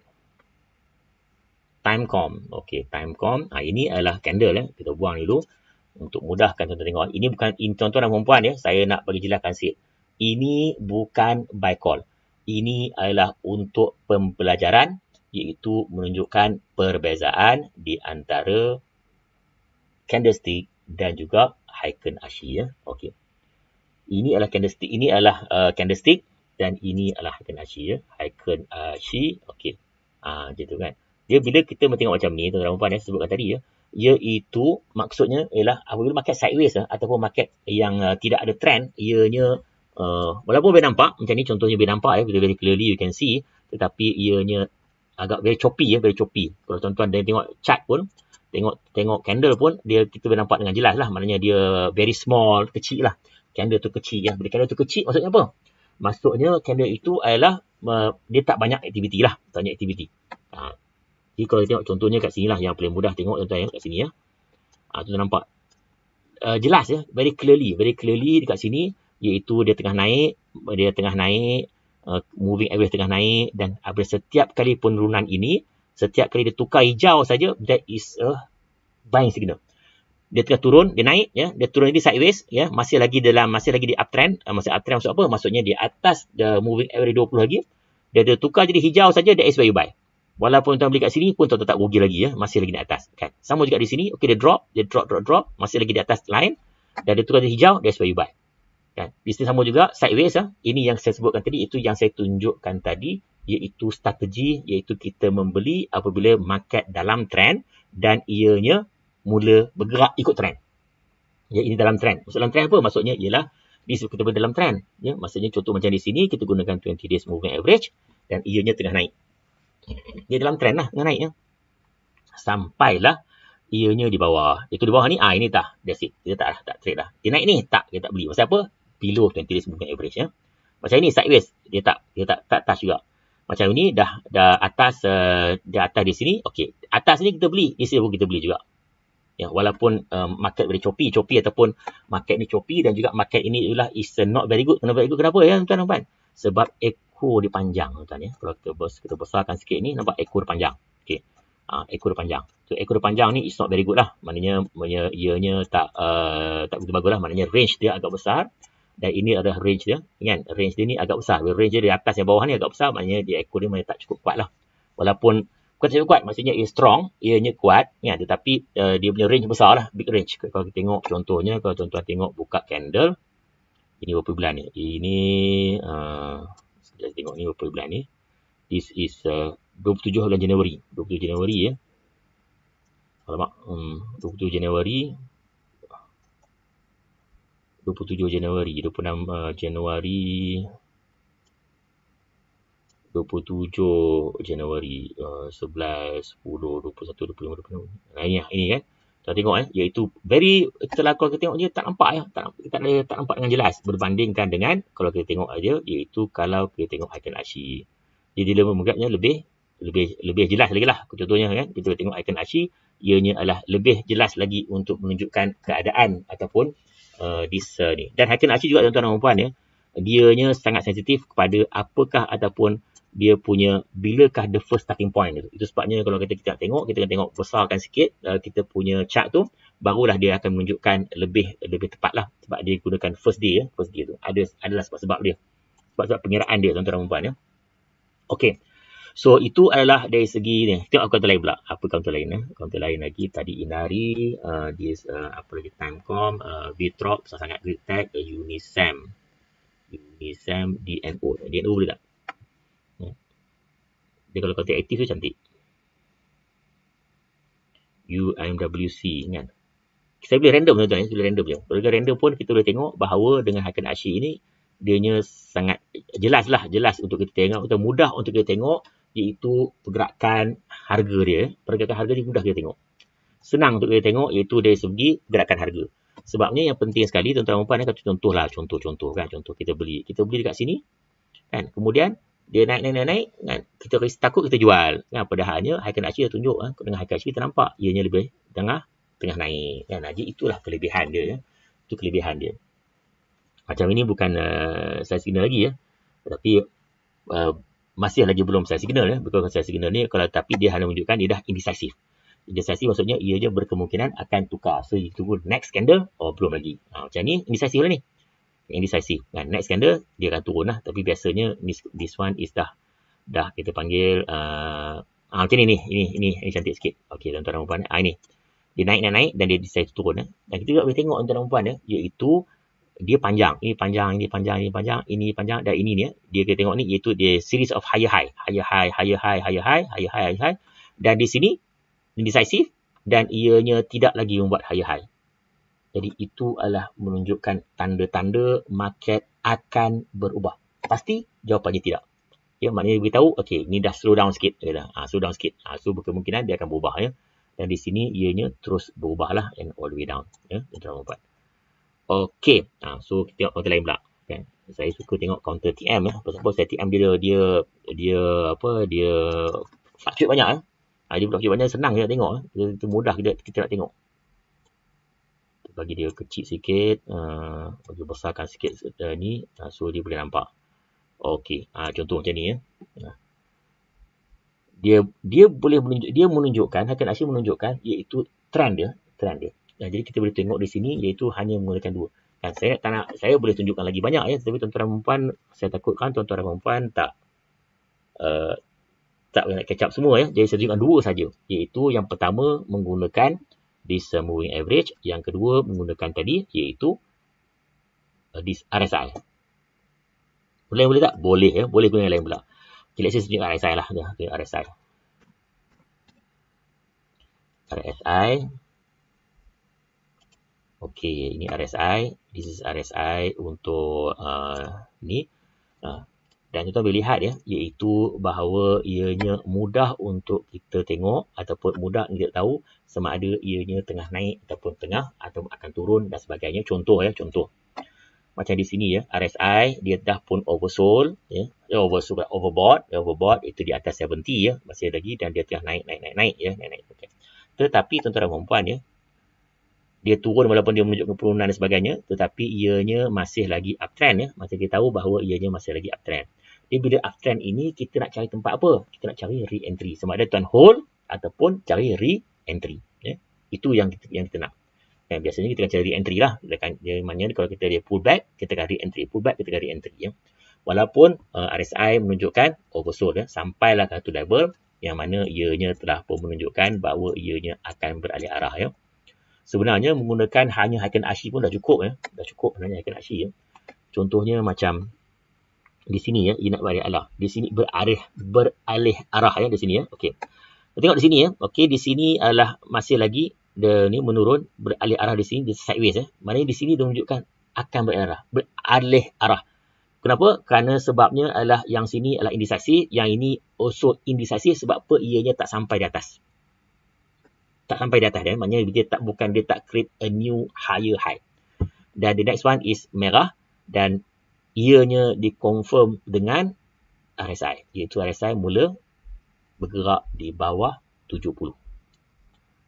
Timecom. Okey, timecom. Ah ha, ini adalah candle ya. Kita buang dulu untuk mudahkan tuan-tuan tengok. Ini bukan in tuan-tuan dan puan-puan ya. Saya nak bagi jelaskan sikit. Ini bukan buy call ini adalah untuk pembelajaran iaitu menunjukkan perbezaan di antara candlestick dan juga Haikun Ashi ya. Okey. Ini adalah candlestick, ini adalah uh, candlestick dan ini adalah Haikun Ashi ya. Haikun Ashi. Okey. Ah ha, gitu kan. Dia bila kita tengok macam ni tuan-tuan dan puan ya, sebutkan tadi ya, iaitu maksudnya ialah apabila market sideways ya, ataupun market yang uh, tidak ada trend, ianya uh, walaupun boleh nampak macam ni contohnya boleh nampak ya eh, very clearly you can see tetapi ianya agak very choppy ya eh, very choppy kalau tuan-tuan dah tengok chart pun tengok tengok candle pun dia kita boleh nampak dengan jelas lah maknanya dia very small kecil lah candle tu kecil ya bila candle tu kecil maksudnya apa maksudnya candle itu adalah uh, dia tak banyak aktiviti lah tak banyak aktiviti ha. jadi kalau kita tengok contohnya kat sini lah yang paling mudah tengok tuan-tuan ya, kat sini ya ha, tu nampak uh, jelas ya very clearly very clearly dekat sini iaitu dia tengah naik, dia tengah naik, uh, moving average tengah naik dan apabila setiap kali penurunan ini, setiap kali dia tukar hijau saja, that is a buying signal. Dia tengah turun, dia naik, ya, dia turun lagi sideways, ya, masih lagi dalam, masih lagi di uptrend, uh, masih uptrend maksud apa? Maksudnya di atas the moving average 20 lagi, dia, dia tukar jadi hijau saja, that is where you buy. Walaupun tuan beli kat sini pun tuan tak rugi lagi ya, masih lagi di atas kan. Sama juga di sini, okey dia drop, dia drop drop drop, masih lagi di atas line dan dia tukar jadi hijau, that's where you buy. Kan? Bisa sama juga sideways ya. Ini yang saya sebutkan tadi itu yang saya tunjukkan tadi iaitu strategi iaitu kita membeli apabila market dalam trend dan ianya mula bergerak ikut trend. Ya ini dalam trend. Maksud dalam trend apa? Maksudnya ialah bisnes kita berada dalam trend. Ya, maksudnya contoh macam di sini kita gunakan 20 days moving average dan ianya tengah naik. Dia dalam trend lah tengah naik ya. Sampailah ianya di bawah. Itu di bawah ni ah ini dah. That's it. Kita tak tak trade lah. Dia naik ni tak kita tak beli. Pasal apa? below 20 days moving average ya. Macam ini sideways dia tak dia tak tak touch juga. Macam ini dah dah atas uh, dah atas di sini. Okey, atas ni kita beli, di sini pun kita beli juga. Ya, walaupun um, market very choppy, choppy ataupun market ni choppy dan juga market ini ialah is not very good. Kenapa very good? Kenapa ya tuan dan puan? Sebab ekor dia panjang tuan ya. Kalau kita bos kita besarkan sikit ni nampak ekor panjang. Okey. Ah uh, ekor panjang. So ekor panjang ni is not very good lah. Maknanya ianya tak uh, tak begitu baguslah. Maknanya range dia agak besar dan ini adalah range dia kan range dia ni agak besar range dia di atas yang bawah ni agak besar maknanya dia echo dia tak cukup kuat lah walaupun bukan cukup kuat maksudnya ia strong ianya kuat ya tetapi uh, dia punya range besar lah big range kalau kita tengok contohnya kalau tuan-tuan tengok buka candle ini berapa bulan ni ini uh, kita tengok ni berapa bulan ni this is eh, uh, 27 Januari 27 Januari ya Alamak, um, hmm, 27 Januari 27 Januari 26 uh, Januari 27 Januari uh, 11 10 21 25 26 nah, ini, lah, ini kan kita tengok eh iaitu very setelah kalau kita tengok dia tak nampak ya tak nampak tak, ada, tak nampak dengan jelas berbandingkan dengan kalau kita tengok aja iaitu kalau kita tengok ikon asy jadi dia memegatnya lebih lebih lebih jelas lagi lah contohnya kan kita tengok ikon asy ianya adalah lebih jelas lagi untuk menunjukkan keadaan ataupun uh, this uh, ni. Dan Haikal Nakci juga tuan-tuan dan puan ya, dianya sangat sensitif kepada apakah ataupun dia punya bilakah the first starting point itu. Itu sebabnya kalau kita kita tengok, kita akan tengok besarkan sikit uh, kita punya chart tu, barulah dia akan menunjukkan lebih lebih tepatlah sebab dia gunakan first day ya, first day tu. Ada adalah sebab-sebab dia. Sebab-sebab pengiraan dia tuan-tuan dan puan ya. Okey. So itu adalah dari segi ni. Tengok counter lain pula. Apa counter lain eh? Counter lain lagi tadi Inari, uh, this uh, apa lagi Timecom, uh, Vitrop, besar sangat Gritech, uh, Unisem. Unisem DNO. DNO boleh tak? Ya. Dia kalau counter aktif tu cantik. UMWC kan. Kita boleh random tuan-tuan, eh? saya boleh random je. Kalau random pun kita boleh tengok bahawa dengan Hakan Ashi ini dia dianya sangat jelas lah, jelas untuk kita tengok. Kita mudah untuk kita tengok iaitu pergerakan harga dia. Pergerakan harga ni mudah kita tengok. Senang untuk kita tengok iaitu dari segi pergerakan harga. Sebabnya yang penting sekali tuan-tuan dan puan-puan kan contohlah contoh-contoh kan contoh kita beli. Kita beli dekat sini kan. Kemudian dia naik naik naik, naik kan? kita risk, takut kita jual kan padahalnya high can actually tunjuk kan? dengan high can kita nampak ianya lebih tengah tengah naik kan jadi itulah kelebihan dia ya itu kelebihan dia macam ini bukan uh, saya signal lagi ya tapi uh, masih lagi belum saya signal ya because kan saya signal ni kalau tapi dia hanya menunjukkan dia dah indecisif. Indecisif maksudnya ia je berkemungkinan akan tukar so you tunggu next candle oh belum lagi ha, macam ni indecisif lah ni Indecisif. kan next candle dia akan turun lah tapi biasanya this, this one is dah dah kita panggil uh, ha, macam ni ni ini, ini, ini cantik sikit ok tuan-tuan dan puan ha, ini dia naik naik dan dia decide turun eh. dan kita juga boleh tengok tuan-tuan dan puan eh, iaitu dia panjang. Ini panjang, ini panjang, ini panjang, ini panjang dan ini eh. dia. Dia kita tengok ni iaitu dia series of higher high. Higher high, higher high, higher high, higher high, higher high. Dan di sini indecisive dan ianya tidak lagi membuat higher high. Jadi itu adalah menunjukkan tanda-tanda market akan berubah. Pasti jawapannya tidak. Ya, maknanya dia tahu. okey, ini dah slow down sikit. Dia dah, ha, slow down sikit. Ha, so, kemungkinan dia akan berubah. Ya. Dan di sini, ianya terus berubahlah and all the way down. Ya, dia terus berubah. Okey. Ha, so kita tengok counter lain pula. Kan? Saya suka tengok counter TM ya. Eh. Pasal apa saya TM dia dia dia, apa dia fluctuate banyak eh. Ha, dia fluctuate banyak senang kita tengok eh. Dia, itu mudah kita kita nak tengok. Bagi dia kecil sikit, uh, ha, bagi besarkan sikit uh, ni, uh, so dia boleh nampak. Okey, uh, contoh macam ni ya. Uh. Dia dia boleh menunjuk, dia menunjukkan, Hakan Asyik menunjukkan iaitu trend dia, trend dia. Ya, jadi kita boleh tengok di sini iaitu hanya menggunakan dua. Dan saya tak nak, saya boleh tunjukkan lagi banyak ya tetapi tuan-tuan perempuan saya takutkan tuan-tuan perempuan tak uh, tak boleh nak catch up semua ya. Jadi saya tunjukkan dua saja iaitu yang pertama menggunakan this moving average, yang kedua menggunakan tadi iaitu uh, eh, this RSI. Boleh boleh tak? Boleh ya. Boleh guna yang lain pula. Okay, let's just tunjukkan RSI lah. Ya, RSI. RSI. Okey, ini RSI. This is RSI untuk uh, ni. Uh, dan kita boleh lihat ya, iaitu bahawa ianya mudah untuk kita tengok ataupun mudah kita tahu sama ada ianya tengah naik ataupun tengah atau akan turun dan sebagainya. Contoh ya, contoh. Macam di sini ya, RSI dia dah pun oversold ya. Dia oversold, overbought, dia overbought itu di atas 70 ya, masih lagi dan dia tengah naik, naik, naik, naik ya, naik, naik. Okay. Tetapi tuan-tuan dan puan ya, dia turun walaupun dia menunjukkan penurunan dan sebagainya tetapi ianya masih lagi uptrend ya maksud kita tahu bahawa ianya masih lagi uptrend jadi bila uptrend ini kita nak cari tempat apa kita nak cari re-entry sama ada tuan hold ataupun cari re-entry ya itu yang kita, yang kita nak dan eh, biasanya kita akan cari re-entry lah dia kan kalau kita dia pull back kita akan re-entry pull back kita akan re-entry ya walaupun uh, eh, RSI menunjukkan oversold ya sampailah satu level yang mana ianya telah pun menunjukkan bahawa ianya akan beralih arah ya sebenarnya menggunakan hanya haikan asyi pun dah cukup ya. Dah cukup sebenarnya haikan asyi ya. Contohnya macam di sini ya, inak bari Allah. Di sini berarih beralih arah ya di sini ya. Okey. Tengok di sini ya. Okey, di sini adalah masih lagi dia ni menurun beralih arah di sini di sideways ya. Maknanya di sini dia menunjukkan akan beralih arah. Beralih arah. Kenapa? Kerana sebabnya adalah yang sini adalah indisasi, yang ini also indisasi sebab apa ianya tak sampai di atas tak sampai di atas dia maknanya dia tak bukan dia tak create a new higher high. dan the next one is merah dan ianya dikonfirm dengan RSI iaitu RSI mula bergerak di bawah 70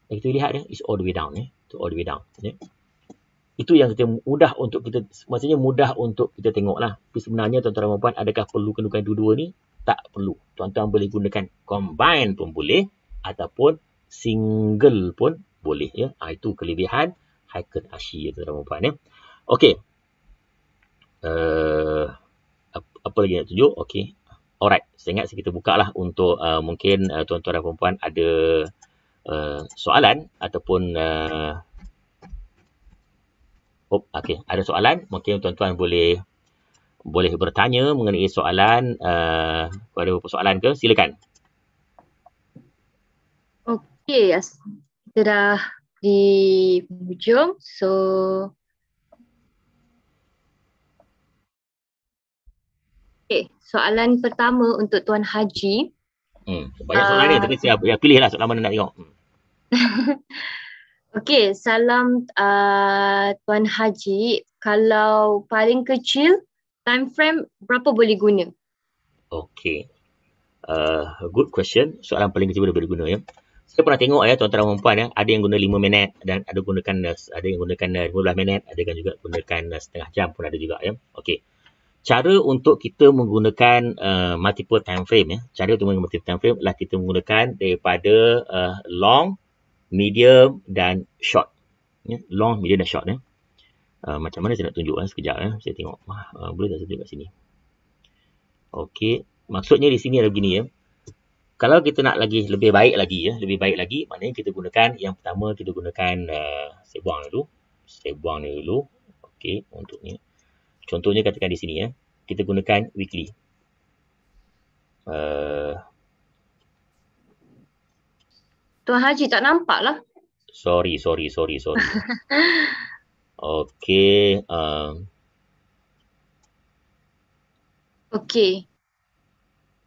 dan kita lihat dia is all the way down ya eh. to all the way down ya itu yang kita mudah untuk kita maksudnya mudah untuk kita tengok lah. tapi sebenarnya tuan-tuan dan puan adakah perlu kedudukan dua-dua ni tak perlu tuan-tuan boleh gunakan combine pun boleh ataupun single pun boleh ya. Ha, itu kelebihan haikat asyia tu dalam perempuan ya. Okey. Uh, eh, apa, apa lagi nak tunjuk? Okey. Alright. Saya ingat kita buka lah untuk uh, mungkin uh, tuan-tuan dan perempuan ada uh, soalan ataupun uh, oh, okay. ada soalan mungkin tuan-tuan boleh boleh bertanya mengenai soalan uh, ada apa soalan ke silakan Okay, yes. kita dah di hujung. So, okay, soalan pertama untuk Tuan Haji. Hmm, banyak soalan uh, ni, ah. tapi siap. Ya, pilih lah soalan mana nak tengok. Hmm. [laughs] okay, salam uh, Tuan Haji. Kalau paling kecil, time frame berapa boleh guna? Okay. Uh, good question. Soalan paling kecil boleh guna ya. Yeah? Saya pernah tengok ya tuan-tuan dan puan-puan ya, ada yang guna 5 minit dan ada gunakan eh, ada yang gunakan 15 minit, ada yang juga gunakan setengah jam pun ada juga ya. Okey. Cara untuk kita menggunakan uh, multiple time frame ya. Cara untuk menggunakan multiple time frame lah kita menggunakan daripada uh, long, medium dan short. Ya, long, medium dan short ya. Uh, macam mana saya nak tunjuk eh, sekejap eh. Saya tengok. Wah, uh, boleh tak saya tunjuk kat sini? Okey. Maksudnya di sini ada begini ya. Eh kalau kita nak lagi lebih baik lagi ya, lebih baik lagi maknanya kita gunakan yang pertama kita gunakan uh, eh, saya buang dulu. Saya buang ni dulu. Okey, untuk ni. Contohnya katakan di sini ya. Kita gunakan weekly. Uh, Tuan Haji tak nampak lah. Sorry, sorry, sorry, sorry. Okey. Um. Okey.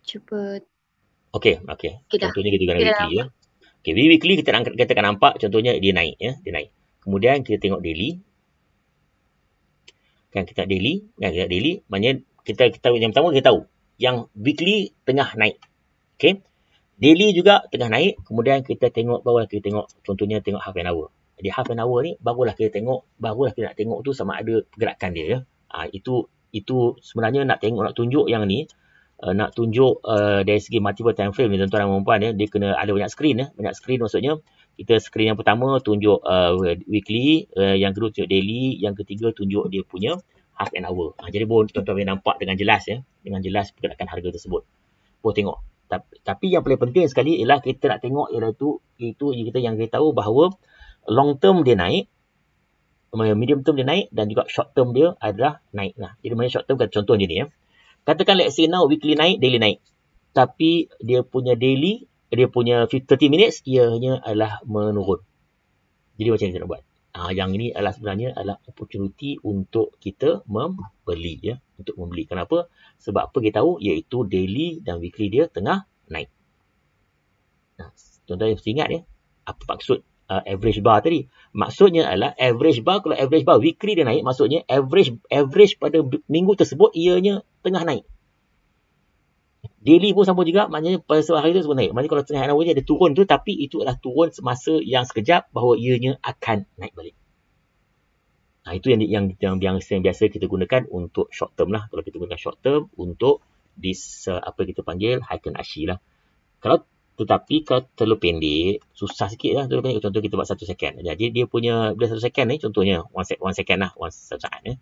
Cuba Okey, okey. Contohnya kita guna weekly ya. Okey, weekly kita akan kita akan nampak contohnya dia naik ya, dia naik. Kemudian kita tengok daily. Kan kita daily, kan kita daily, maknanya kita kita yang pertama kita tahu yang weekly tengah naik. Okey. Daily juga tengah naik, kemudian kita tengok bawah kita tengok contohnya tengok half an hour. Jadi half an hour ni barulah kita tengok, barulah kita nak tengok tu sama ada pergerakan dia ya. Ha, itu itu sebenarnya nak tengok nak tunjuk yang ni uh, nak tunjuk uh, dari segi multiple time frame ni tuan-tuan dan puan ya dia kena ada banyak screen ya banyak screen maksudnya kita screen yang pertama tunjuk uh, weekly uh, yang kedua tunjuk daily yang ketiga tunjuk dia punya half an hour ha, jadi pun tuan-tuan boleh nampak dengan jelas ya dengan jelas pergerakan harga tersebut boleh tengok tapi yang paling penting sekali ialah kita nak tengok ialah itu itu kita yang kita tahu bahawa long term dia naik medium term dia naik dan juga short term dia adalah naik nah jadi mana short term kata contoh je ni ya Katakan let's say now weekly naik, daily naik. Tapi dia punya daily, dia punya 30 minutes, ianya adalah menurun. Jadi macam mana kita nak buat? Ha, yang ini adalah sebenarnya adalah opportunity untuk kita membeli. ya, Untuk membeli. Kenapa? Sebab apa kita tahu? Iaitu daily dan weekly dia tengah naik. Nah, tuan-tuan yang ingat ya. Apa maksud uh, average bar tadi. Maksudnya adalah average bar, kalau average bar weekly dia naik, maksudnya average average pada minggu tersebut ianya tengah naik. Daily pun sama juga, maknanya pada sebuah hari tu semua naik. Maknanya kalau tengah hari dia ada turun tu, tapi itu adalah turun semasa yang sekejap bahawa ianya akan naik balik. Nah, itu yang, yang yang yang yang biasa kita gunakan untuk short term lah. Kalau kita gunakan short term untuk this uh, apa kita panggil high ashi lah. Kalau tetapi kalau terlalu pendek, susah sikit lah terlalu pendek. Contoh kita buat satu second. Jadi dia punya, bila satu second ni, contohnya one, sec, one second lah, one second saat ni. Eh.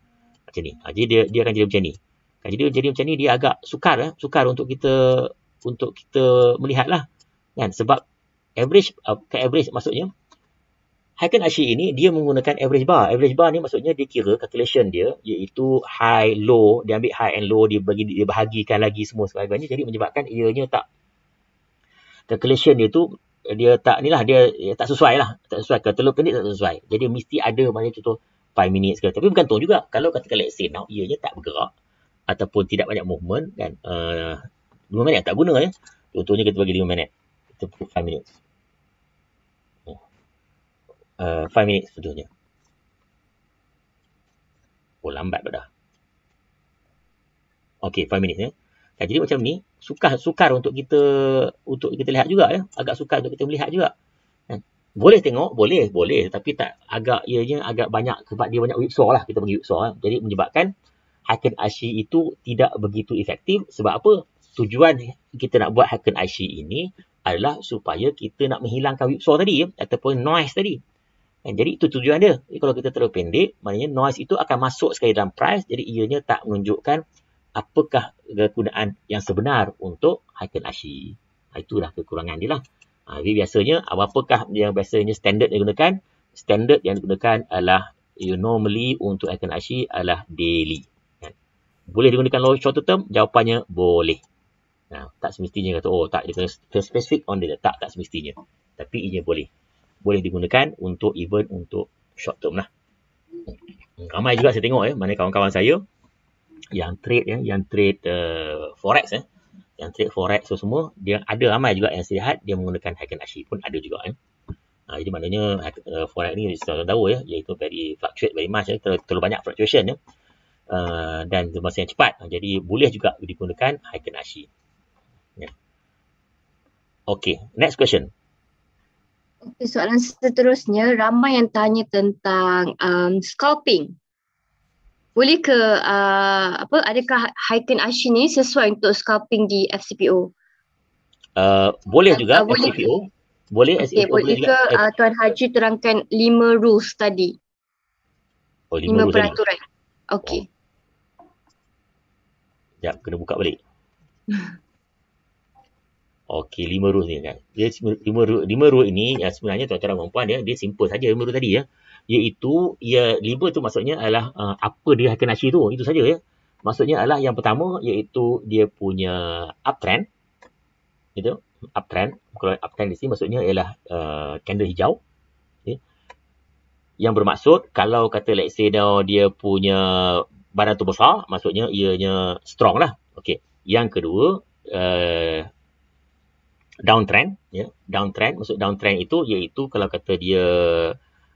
Macam ni. Ha, jadi dia, dia akan jadi macam ni. Ha, jadi dia jadi macam ni, dia agak sukar lah. Sukar untuk kita untuk kita melihat lah. Kan? Sebab average, uh, ke average maksudnya, Haikan Ashi ini dia menggunakan average bar. Average bar ni maksudnya dia kira calculation dia iaitu high, low. Dia ambil high and low, dia bagi dia bahagikan lagi semua sebagainya. Jadi menyebabkan ianya tak calculation dia tu dia tak ni lah dia, dia tak sesuai lah tak sesuai kalau terlalu pendek tak sesuai jadi mesti ada macam contoh 5 minit ke tapi bukan tu juga kalau katakan let's say now ianya tak bergerak ataupun tidak banyak movement kan uh, eh, 5 minit tak guna ya contohnya kita bagi 5 minit kita put 5 minit uh, 5 minutes contohnya oh lambat pada Okay, 5 minit ya. Nah, jadi macam ni, sukar sukar untuk kita untuk kita lihat juga ya agak sukar untuk kita melihat juga kan boleh tengok boleh boleh tapi tak agak ianya agak banyak sebab dia banyak whipsaw lah kita bagi whipsaw ha. lah. jadi menyebabkan hakin ashi itu tidak begitu efektif sebab apa tujuan kita nak buat hakin ashi ini adalah supaya kita nak menghilangkan whipsaw tadi ya, ataupun noise tadi kan jadi itu tujuan dia jadi, kalau kita terlalu pendek maknanya noise itu akan masuk sekali dalam price jadi ianya tak menunjukkan apakah kegunaan yang sebenar untuk haikal asyi. Ha, itulah kekurangan dia lah. Ha, jadi biasanya apakah yang biasanya standard yang digunakan? Standard yang digunakan adalah you normally untuk haikal asyi adalah daily. Kan? Boleh digunakan low short term? Jawapannya boleh. Nah, ha, tak semestinya kata, oh tak, dia kena specific on the Tak, tak semestinya. Tapi ia boleh. Boleh digunakan untuk even untuk short term lah. Hmm, ramai juga saya tengok eh, mana kawan-kawan saya yang trade ya, yang trade uh, forex ya. Yang trade forex so semua dia ada ramai juga yang sihat dia menggunakan Hakenashi pun ada juga kan. Ha, jadi maknanya uh, forex ni kita tahu ya iaitu very fluctuate very much ya, ter- terlalu banyak fluctuation ya. Uh, dan masa yang cepat. Ha, jadi boleh juga digunakan Hakenashi. Ya. Okay, next question. Okay, soalan seterusnya ramai yang tanya tentang um, scalping boleh ke uh, apa adakah Haiken Ashi ni sesuai untuk scalping di FCPO? Uh, boleh uh, juga uh, boleh. FCPO. Boleh okay, FCPO. Boleh ke Uh, Tuan Haji terangkan lima rules tadi? Oh, lima, lima rules peraturan. Tadi. Okay. Oh. Sekejap, kena buka balik. [laughs] Okey, lima rule ni kan. Dia lima rule, lima rule ini yang sebenarnya tuan-tuan dan puan-puan dia dia simple saja lima rule tadi ya iaitu ia lima tu maksudnya adalah uh, apa dia akan achieve tu itu saja ya maksudnya adalah yang pertama iaitu dia punya uptrend gitu uptrend kalau uptrend di sini maksudnya ialah uh, candle hijau okay. Ya. yang bermaksud kalau kata let's say now dia punya badan tu besar maksudnya ianya strong lah okey yang kedua uh, downtrend ya yeah. downtrend maksud downtrend itu iaitu kalau kata dia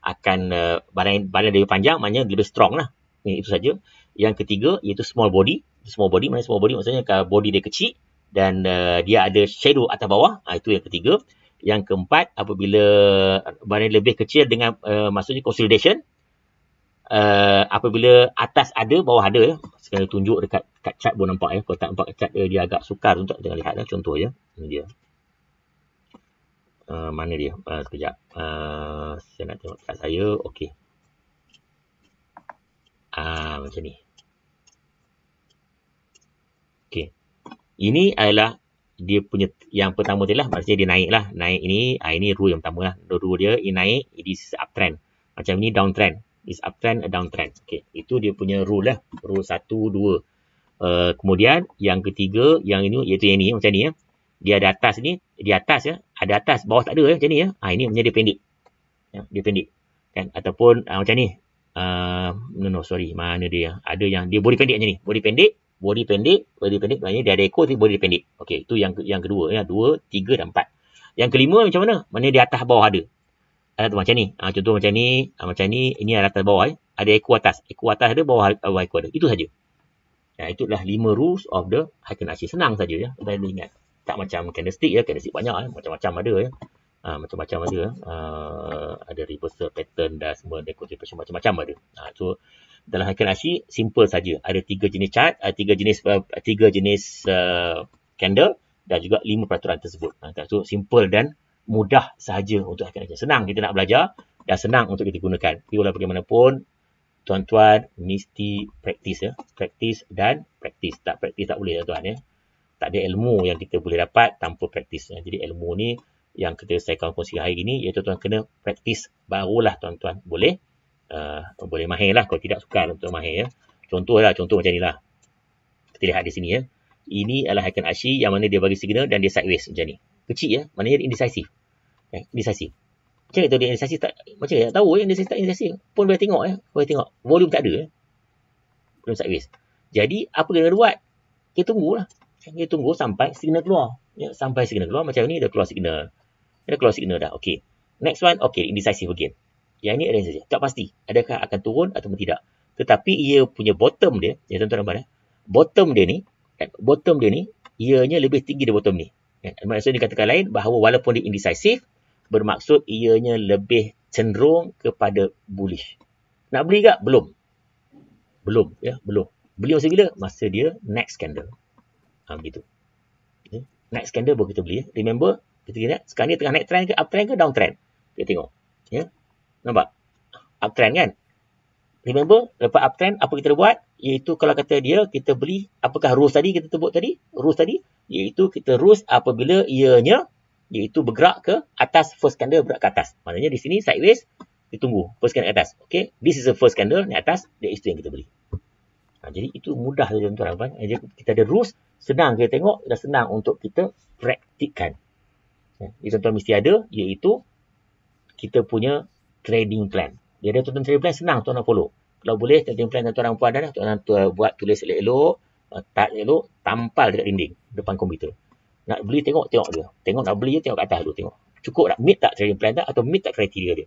akan uh, badan badan lebih panjang maknanya lebih strong lah ini itu saja yang ketiga iaitu small body small body maknanya small body maksudnya body dia kecil dan uh, dia ada shadow atas bawah uh, itu yang ketiga yang keempat apabila badan lebih kecil dengan uh, maksudnya consolidation Uh, apabila atas ada bawah ada ya. sekarang tunjuk dekat kat chart pun nampak ya kalau tak nampak kat chart dia agak sukar untuk tengah lihat ya. contoh ya ini dia Eh, mana dia? Uh, sekejap. Uh, saya nak tengok kat saya. Okey. Ah uh, macam ni. Okey. Ini adalah dia punya yang pertama tu lah. Maksudnya dia naik lah. Naik ini. Uh, ini rule yang pertama lah. Rule dia. Ini naik. Ini uptrend. Macam ni downtrend. Is uptrend a downtrend. Okey. Itu dia punya rule lah. Rule satu, dua. Uh, kemudian yang ketiga yang ini iaitu yang ni macam ni ya. Eh dia ada atas ni, di atas ya, ada atas, bawah tak ada ya, macam ni ya. Ha, ini punya dia pendek. Ya, dia pendek. Kan? Ataupun ha, macam ni. Uh, no, no, sorry. Mana dia? Ada yang, dia body pendek macam ni. Body pendek, body pendek, body pendek. Maksudnya dia ada ekor, tapi body pendek. Okey, itu yang yang kedua. Ya. Dua, tiga dan empat. Yang kelima macam mana? Mana di atas bawah ada. Ada tu macam ni. Ha, contoh macam ni. Ha, macam ni, ini ada atas bawah. Ya. Ada ekor atas. Ekor atas ada, bawah, bawah ekor ada. Itu saja. Ya, itulah lima rules of the Hakim Asyik. Senang saja ya. Kita ingat tak macam candlestick ya candlestick banyak eh. macam-macam ada ya ha, macam-macam ada ha, ada reversal pattern dan semua ada contribution macam-macam ada ha, so dalam hakikat simple saja ada tiga jenis chart ada tiga jenis eh, tiga jenis uh, candle dan juga lima peraturan tersebut ha, so simple dan mudah sahaja untuk hakikat senang kita nak belajar dan senang untuk kita gunakan tapi walaupun bagaimanapun tuan-tuan mesti praktis ya praktis dan praktis. tak praktis tak boleh ya tuan ya tak ada ilmu yang kita boleh dapat tanpa praktis. Jadi ilmu ni yang kita saya kongsi hari ini iaitu tuan kena praktis barulah tuan-tuan boleh uh, boleh mahir lah kalau tidak suka lah untuk mahir ya. Contohlah contoh macam inilah. Kita lihat di sini ya. Ini adalah haikan ashi yang mana dia bagi signal dan dia sideways macam ni. Kecil ya, maknanya indecisive. Eh, indecisive. Macam itu dia indecisive tak macam tak tahu Yang indecisive tak indecisive. Pun boleh tengok ya, boleh tengok. Volume tak ada ya. Volume sideways. Jadi apa kena buat? Kita tunggulah. Dia tunggu sampai signal keluar. Ya, sampai signal keluar macam ni dah keluar signal. Dia dah keluar signal dah. Okey. Next one, okey, indecisive again. Yang ini ada saja. Tak pasti adakah akan turun atau tidak. Tetapi ia punya bottom dia, ya tuan-tuan dan puan ya, Bottom dia ni, kan, bottom dia ni ianya lebih tinggi daripada bottom ni. Kan. Maksudnya dikatakan lain bahawa walaupun dia indecisive bermaksud ianya lebih cenderung kepada bullish. Nak beli tak? Belum. Belum. Ya, belum. Beli masa bila? Masa dia next candle. Ha, begitu. Ya. Naik skandal baru kita beli. Ya. Remember, kita kira sekarang ni tengah naik trend ke uptrend ke downtrend. Kita tengok. Ya. Nampak? Uptrend kan? Remember, lepas uptrend, apa kita buat? Iaitu kalau kata dia, kita beli, apakah rules tadi kita sebut tadi? Rules tadi? Iaitu kita rules apabila ianya, iaitu bergerak ke atas first candle, bergerak ke atas. Maknanya di sini sideways, ditunggu first candle atas. Okay, this is the first candle, ni atas, dia itu yang kita beli. Ha, jadi itu mudah saja tuan-tuan. Kita ada rules, senang kita tengok dan senang untuk kita praktikkan. Ya, contoh mesti ada iaitu kita punya trading plan. Dia ada tuan-tuan trading plan senang tuan-tuan follow. Kalau boleh trading plan tuan-tuan puan dah tuan-tuan buat tulis elok-elok, eh, tak elok, tampal dekat dinding depan komputer. Nak beli tengok tengok dia. Tengok nak beli dia tengok kat atas dulu tengok. Cukup tak meet tak trading plan tak atau meet tak kriteria dia.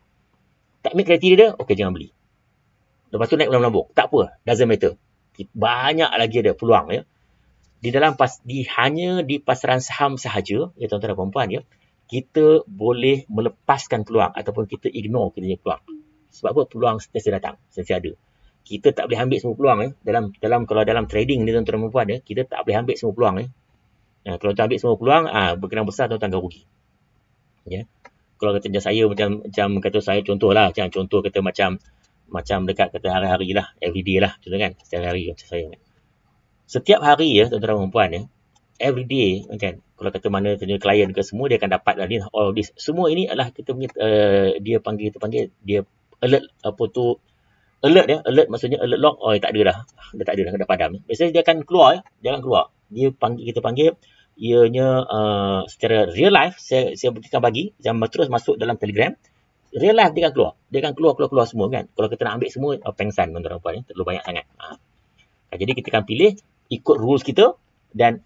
Tak meet kriteria dia, okey jangan beli. Lepas tu naik melambung-lambung. Tak apa, doesn't matter. Banyak lagi ada peluang ya di dalam pas di hanya di pasaran saham sahaja ya tuan-tuan dan puan ya kita boleh melepaskan peluang ataupun kita ignore kita punya peluang sebab apa peluang sentiasa datang sentiasa ada kita tak boleh ambil semua peluang Eh dalam dalam kalau dalam trading ni tuan-tuan dan puan ya kita tak boleh ambil semua peluang Eh. Ya. Nah ya, kalau tuan ambil semua peluang ah ha, besar tuan-tuan akan rugi ya kalau kata macam saya macam macam kata saya contohlah macam contoh kata macam macam dekat kata hari-harilah everyday lah contoh kan setiap hari macam saya kan setiap hari ya tuan-tuan dan puan-puan ya every day kan kalau kata mana punya klien ke semua dia akan dapat lah ni all this semua ini adalah kita punya uh, dia panggil kita panggil dia alert apa tu alert ya alert maksudnya alert lock oh tak ada dah dah tak ada dah dah padam biasanya dia akan keluar ya dia akan keluar dia panggil kita panggil ianya uh, secara real life saya saya berikan bagi jam terus masuk dalam telegram real life dia akan keluar dia akan keluar keluar keluar semua kan kalau kita nak ambil semua oh, pengsan tuan-tuan dan puan ya terlalu banyak sangat ha. Jadi kita akan pilih ikut rules kita dan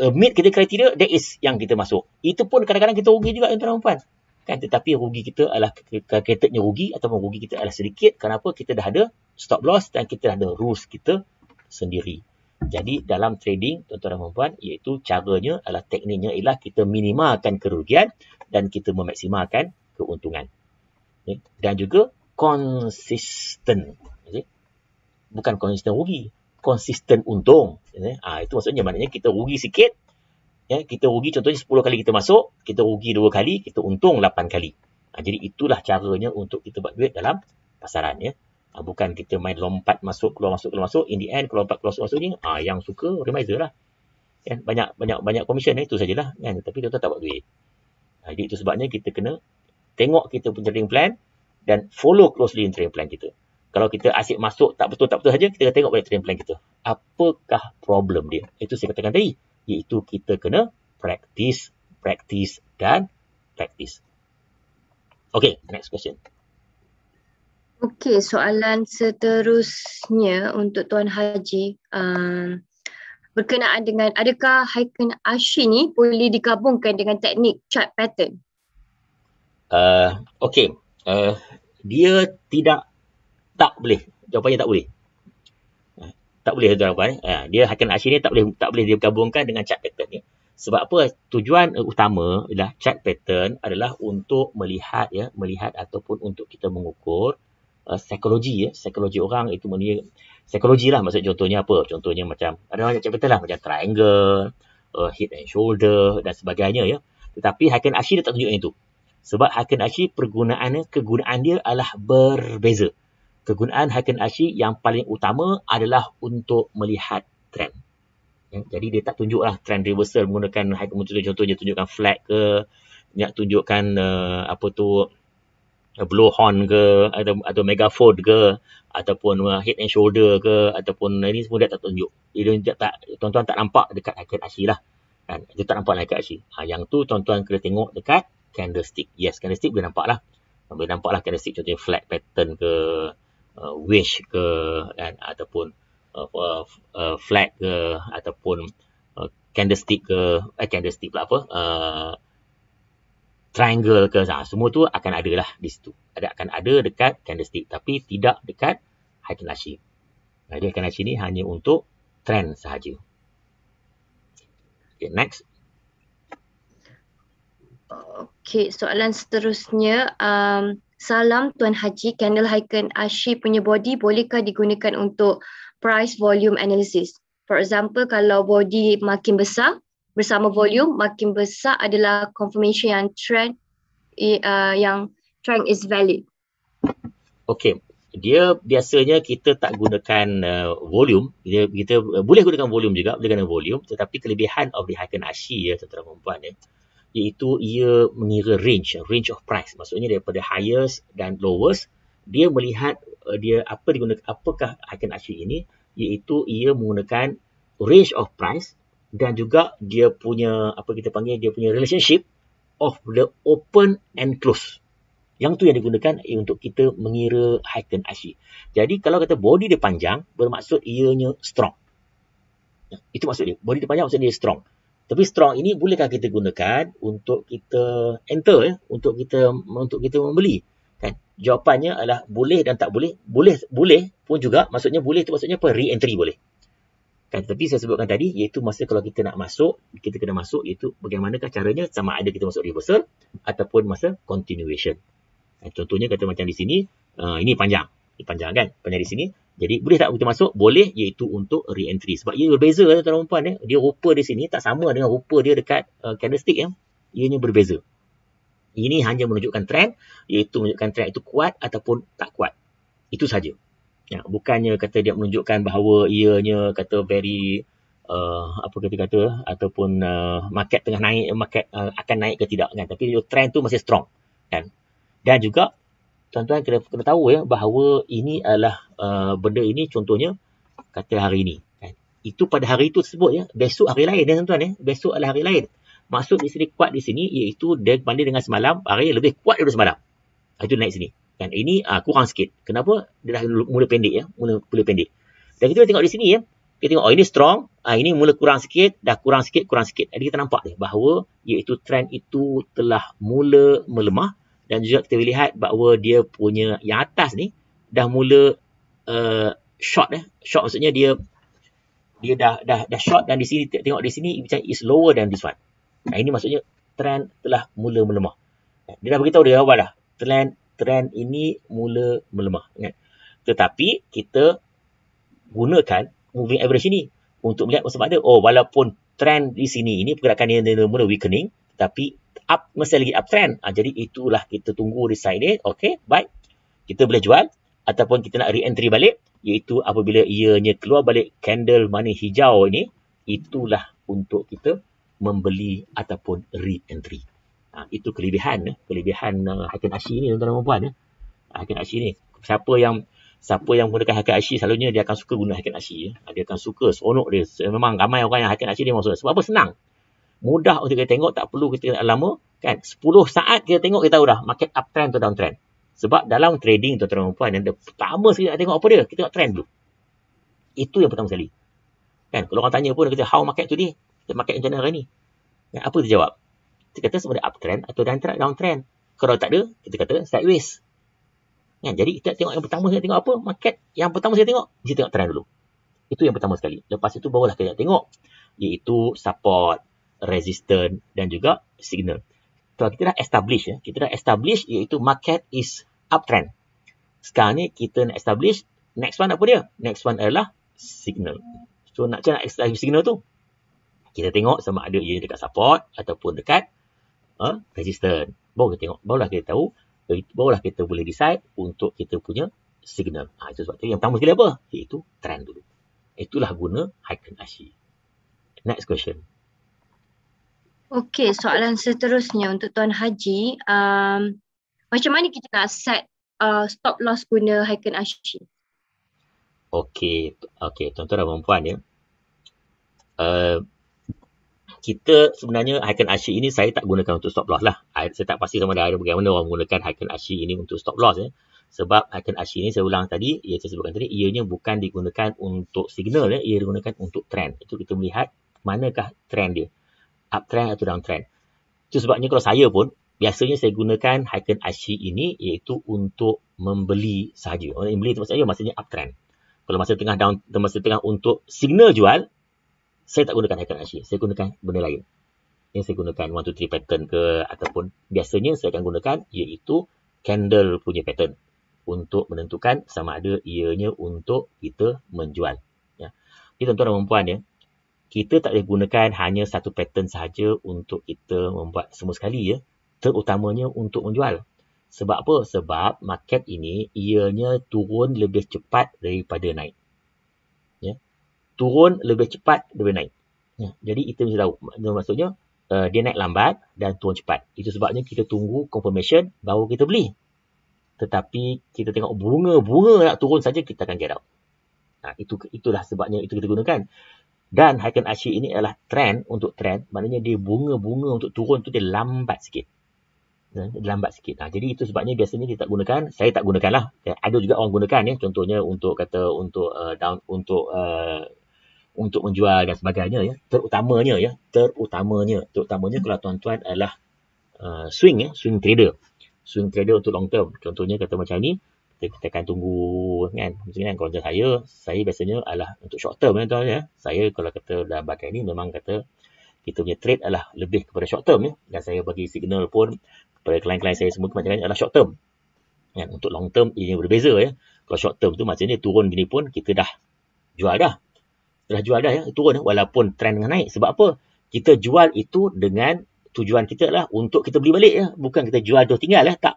uh, meet kita kriteria that is yang kita masuk itu pun kadang-kadang kita rugi juga tuan-tuan puan kan tetapi rugi kita adalah kriteria rugi ataupun rugi kita adalah sedikit kenapa kita dah ada stop loss dan kita dah ada rules kita sendiri jadi dalam trading tuan-tuan dan puan iaitu caranya adalah tekniknya ialah kita minimalkan kerugian dan kita memaksimalkan keuntungan okay? dan juga konsisten okay? bukan konsisten rugi konsisten untung. Ya? Ha, itu maksudnya maknanya kita rugi sikit. Ya? Kita rugi contohnya 10 kali kita masuk. Kita rugi 2 kali. Kita untung 8 kali. Ha, jadi itulah caranya untuk kita buat duit dalam pasaran. Ya? Ha, bukan kita main lompat masuk, keluar masuk, keluar masuk. In the end, keluar lompat, keluar masuk, masuk ni. Ha, yang suka, remiser lah. Ya? Banyak, banyak, banyak komisen. Ya? Itu sajalah. Ya? Tapi kita tak buat duit. Ha, jadi itu sebabnya kita kena tengok kita punya trading plan dan follow closely in trading plan kita kalau kita asyik masuk tak betul tak betul saja kita tengok balik trading plan kita apakah problem dia itu saya katakan tadi iaitu kita kena praktis, praktis dan praktis. Okay, next question Okay, soalan seterusnya untuk tuan haji um, berkenaan dengan adakah Haikun Ashi ni boleh digabungkan dengan teknik chart pattern? Uh, okay, uh, dia tidak tak boleh. Jawapannya tak boleh. Ha, tak boleh tuan puan. Ha, dia Hakim Asyik ni tak boleh tak boleh digabungkan dengan chart pattern ni. Sebab apa? Tujuan utama ialah chart pattern adalah untuk melihat ya, melihat ataupun untuk kita mengukur uh, psikologi ya, psikologi orang itu mana psikologi lah maksud contohnya apa? Contohnya macam ada banyak chart pattern lah macam triangle, uh, hip and shoulder dan sebagainya ya. Tetapi Hakim Asyik dia tak tunjuk yang itu. Sebab Hakim Asyik pergunaannya kegunaan dia adalah berbeza kegunaan Haken Ashi yang paling utama adalah untuk melihat trend. Ya, jadi dia tak tunjuklah trend reversal menggunakan Haken Mutu contohnya tunjukkan flag ke, nak tunjukkan uh, apa tu uh, blue horn ke atau, atau megaphone ke ataupun uh, head and shoulder ke ataupun uh, ini semua dia tak tunjuk. Dia tak tuan-tuan tak nampak dekat Haken Ashi lah. Kan? Dia tak nampak Haken Ashi. Ha, yang tu tuan-tuan kena tengok dekat candlestick. Yes, candlestick boleh nampak lah. Boleh nampak lah candlestick contohnya flag pattern ke uh, wish ke dan ataupun uh, uh, uh, flag ke ataupun uh, candlestick ke eh, candlestick pula apa uh, triangle ke nah, ha, semua tu akan ada lah di situ ada akan ada dekat candlestick tapi tidak dekat Haikin Hashim jadi Haikin Hashim ni hanya untuk trend sahaja okay, next Okay, soalan seterusnya um, Salam Tuan Haji, candle hyken Ashi punya body bolehkah digunakan untuk price volume analysis? For example, kalau body makin besar bersama volume, makin besar adalah confirmation yang trend uh, yang trend is valid. Okay, dia biasanya kita tak gunakan uh, volume. Dia, kita uh, boleh gunakan volume juga, boleh gunakan volume. Tetapi kelebihan of the hyken Ashi ya, tuan-tuan dan puan-puan ya iaitu ia mengira range range of price maksudnya daripada highest dan lowest dia melihat uh, dia apa digunakan apakah icon actually ini iaitu ia menggunakan range of price dan juga dia punya apa kita panggil dia punya relationship of the open and close yang tu yang digunakan eh, untuk kita mengira Haitian Ashi. Jadi kalau kata body dia panjang, bermaksud ianya strong. Itu maksud dia. Body dia panjang maksud dia strong. Tapi strong ini bolehkah kita gunakan untuk kita enter ya? untuk kita untuk kita membeli? Kan? Jawapannya adalah boleh dan tak boleh. Boleh boleh pun juga maksudnya boleh itu maksudnya apa? Re-entry boleh. Kan? Tapi saya sebutkan tadi iaitu masa kalau kita nak masuk, kita kena masuk iaitu bagaimanakah caranya sama ada kita masuk reversal ataupun masa continuation. Kan? Contohnya kata macam di sini, uh, ini panjang. Ini panjang kan? Panjang di sini. Jadi boleh tak kita masuk? Boleh iaitu untuk re-entry. Sebab ia berbeza lah tuan-tuan dan Eh. Dia rupa di sini tak sama dengan rupa dia dekat uh, candlestick. Eh. Ianya berbeza. Ini hanya menunjukkan trend iaitu menunjukkan trend itu kuat ataupun tak kuat. Itu sahaja. Ya, bukannya kata dia menunjukkan bahawa ianya kata very uh, apa kata kata ataupun uh, market tengah naik market uh, akan naik ke tidak kan tapi trend tu masih strong kan dan juga tuan-tuan kena kena tahu ya bahawa ini adalah uh, benda ini contohnya kata hari ini kan itu pada hari itu tersebut ya besok hari lain ya tuan-tuan ya besok adalah hari lain maksud di sini kuat di sini iaitu dia banding dengan semalam hari lebih kuat daripada semalam ah, itu naik sini Dan ini uh, kurang sikit kenapa dia dah mula pendek ya mula mula pendek dan kita tengok di sini ya kita tengok oh ini strong uh, ini mula kurang sikit dah kurang sikit kurang sikit jadi kita nampak ya, bahawa iaitu trend itu telah mula melemah dan juga kita lihat bahawa dia punya yang atas ni dah mula uh, short eh short maksudnya dia dia dah dah dah short dan di sini tengok di sini macam is lower than this one nah, ini maksudnya trend telah mula melemah dia dah beritahu dari awal dah trend trend ini mula melemah kan tetapi kita gunakan moving average ini untuk melihat macam mana oh walaupun trend di sini ini pergerakan yang mula weakening tapi up masih lagi uptrend. Ha, jadi itulah kita tunggu resign dia. Okay, baik. Kita boleh jual ataupun kita nak re-entry balik iaitu apabila ianya keluar balik candle mana hijau ini itulah untuk kita membeli ataupun re-entry. Ha, itu kelebihan eh. kelebihan uh, Hakim Ashi ini tuan-tuan dan puan. Ya. Eh. Hakim Ashi ini, siapa yang siapa yang gunakan Hakim Ashi selalunya dia akan suka guna Hakim Ashi eh. Dia akan suka seronok dia. Memang ramai orang yang Hakim Ashi ni maksudnya sebab apa senang mudah untuk kita tengok tak perlu kita lama kan 10 saat kita tengok kita tahu dah market uptrend atau downtrend sebab dalam trading tuan-tuan dan puan yang pertama sekali nak tengok apa dia kita tengok trend dulu itu yang pertama sekali kan kalau orang tanya pun kita how market today the market macam mana hari ni ya, apa dia jawab kita kata sebenarnya uptrend atau downtrend downtrend kalau tak ada kita kata sideways kan jadi kita tengok yang pertama kita tengok apa market yang pertama saya tengok kita tengok trend dulu itu yang pertama sekali lepas itu barulah kita tengok iaitu support Resistant dan juga signal. So, kita dah establish ya. Kita dah establish iaitu market is uptrend. Sekarang ni kita nak establish next one apa dia? Next one adalah signal. So nak macam nak establish signal tu? Kita tengok sama ada ia dekat support ataupun dekat uh, ha, resistance. Baru kita tengok. Barulah kita tahu. Eh, barulah kita boleh decide untuk kita punya signal. Ha, itu sebab tu. Yang pertama sekali apa? Iaitu trend dulu. Itulah guna Haikun Ashi. Next question. Okey, soalan seterusnya untuk Tuan Haji. Um, macam mana kita nak set uh, stop loss guna Haikun Ashi? Okey, okay, tuan-tuan dan perempuan ya. Uh, kita sebenarnya Haikun Ashi ini saya tak gunakan untuk stop loss lah. Saya tak pasti sama ada, ada bagaimana orang menggunakan Haikun Ashi ini untuk stop loss ya. Sebab Haikun Ashi ini saya ulang tadi, ia saya sebutkan tadi, ianya bukan digunakan untuk signal ya, ia digunakan untuk trend. Itu kita melihat manakah trend dia uptrend atau downtrend. Itu sebabnya kalau saya pun, biasanya saya gunakan Hiken Ashi ini iaitu untuk membeli sahaja. Orang yang beli tempat maksudnya maksudnya uptrend. Kalau masa tengah down, masa tengah untuk signal jual, saya tak gunakan Hiken Ashi. Saya gunakan benda lain. Yang saya gunakan 1, 2, 3 pattern ke ataupun biasanya saya akan gunakan iaitu candle punya pattern untuk menentukan sama ada ianya untuk kita menjual. Ya. Jadi tuan-tuan dan puan ya, kita tak boleh gunakan hanya satu pattern sahaja untuk kita membuat semua sekali ya. Terutamanya untuk menjual. Sebab apa? Sebab market ini ianya turun lebih cepat daripada naik. Ya. Turun lebih cepat daripada naik. Ya. Jadi kita mesti tahu. Maksudnya uh, dia naik lambat dan turun cepat. Itu sebabnya kita tunggu confirmation baru kita beli. Tetapi kita tengok bunga-bunga nak turun saja kita akan get out. Ha, itu itulah sebabnya itu kita gunakan. Dan Haikan Asyik ini adalah trend untuk trend. Maknanya dia bunga-bunga untuk turun tu dia lambat sikit. Ya, dia lambat sikit. Nah, jadi itu sebabnya biasanya kita tak gunakan. Saya tak gunakan lah. Ya, ada juga orang gunakan ya. Contohnya untuk kata untuk uh, down, untuk uh, untuk menjual dan sebagainya ya. Terutamanya ya. Terutamanya. Terutamanya kalau tuan-tuan adalah uh, swing ya. Swing trader. Swing trader untuk long term. Contohnya kata macam ni kita, kita akan tunggu kan macam ni kan kalau saya saya biasanya adalah untuk short term kan, ya tuan saya kalau kata dah pakai ni memang kata kita punya trade adalah lebih kepada short term ya dan saya bagi signal pun kepada klien-klien saya semua macam ni adalah short term kan untuk long term ini berbeza ya kalau short term tu macam ni turun gini pun kita dah jual dah dah jual dah ya turun ya. walaupun trend dengan naik sebab apa kita jual itu dengan tujuan kita lah untuk kita beli balik ya bukan kita jual terus tinggal ya tak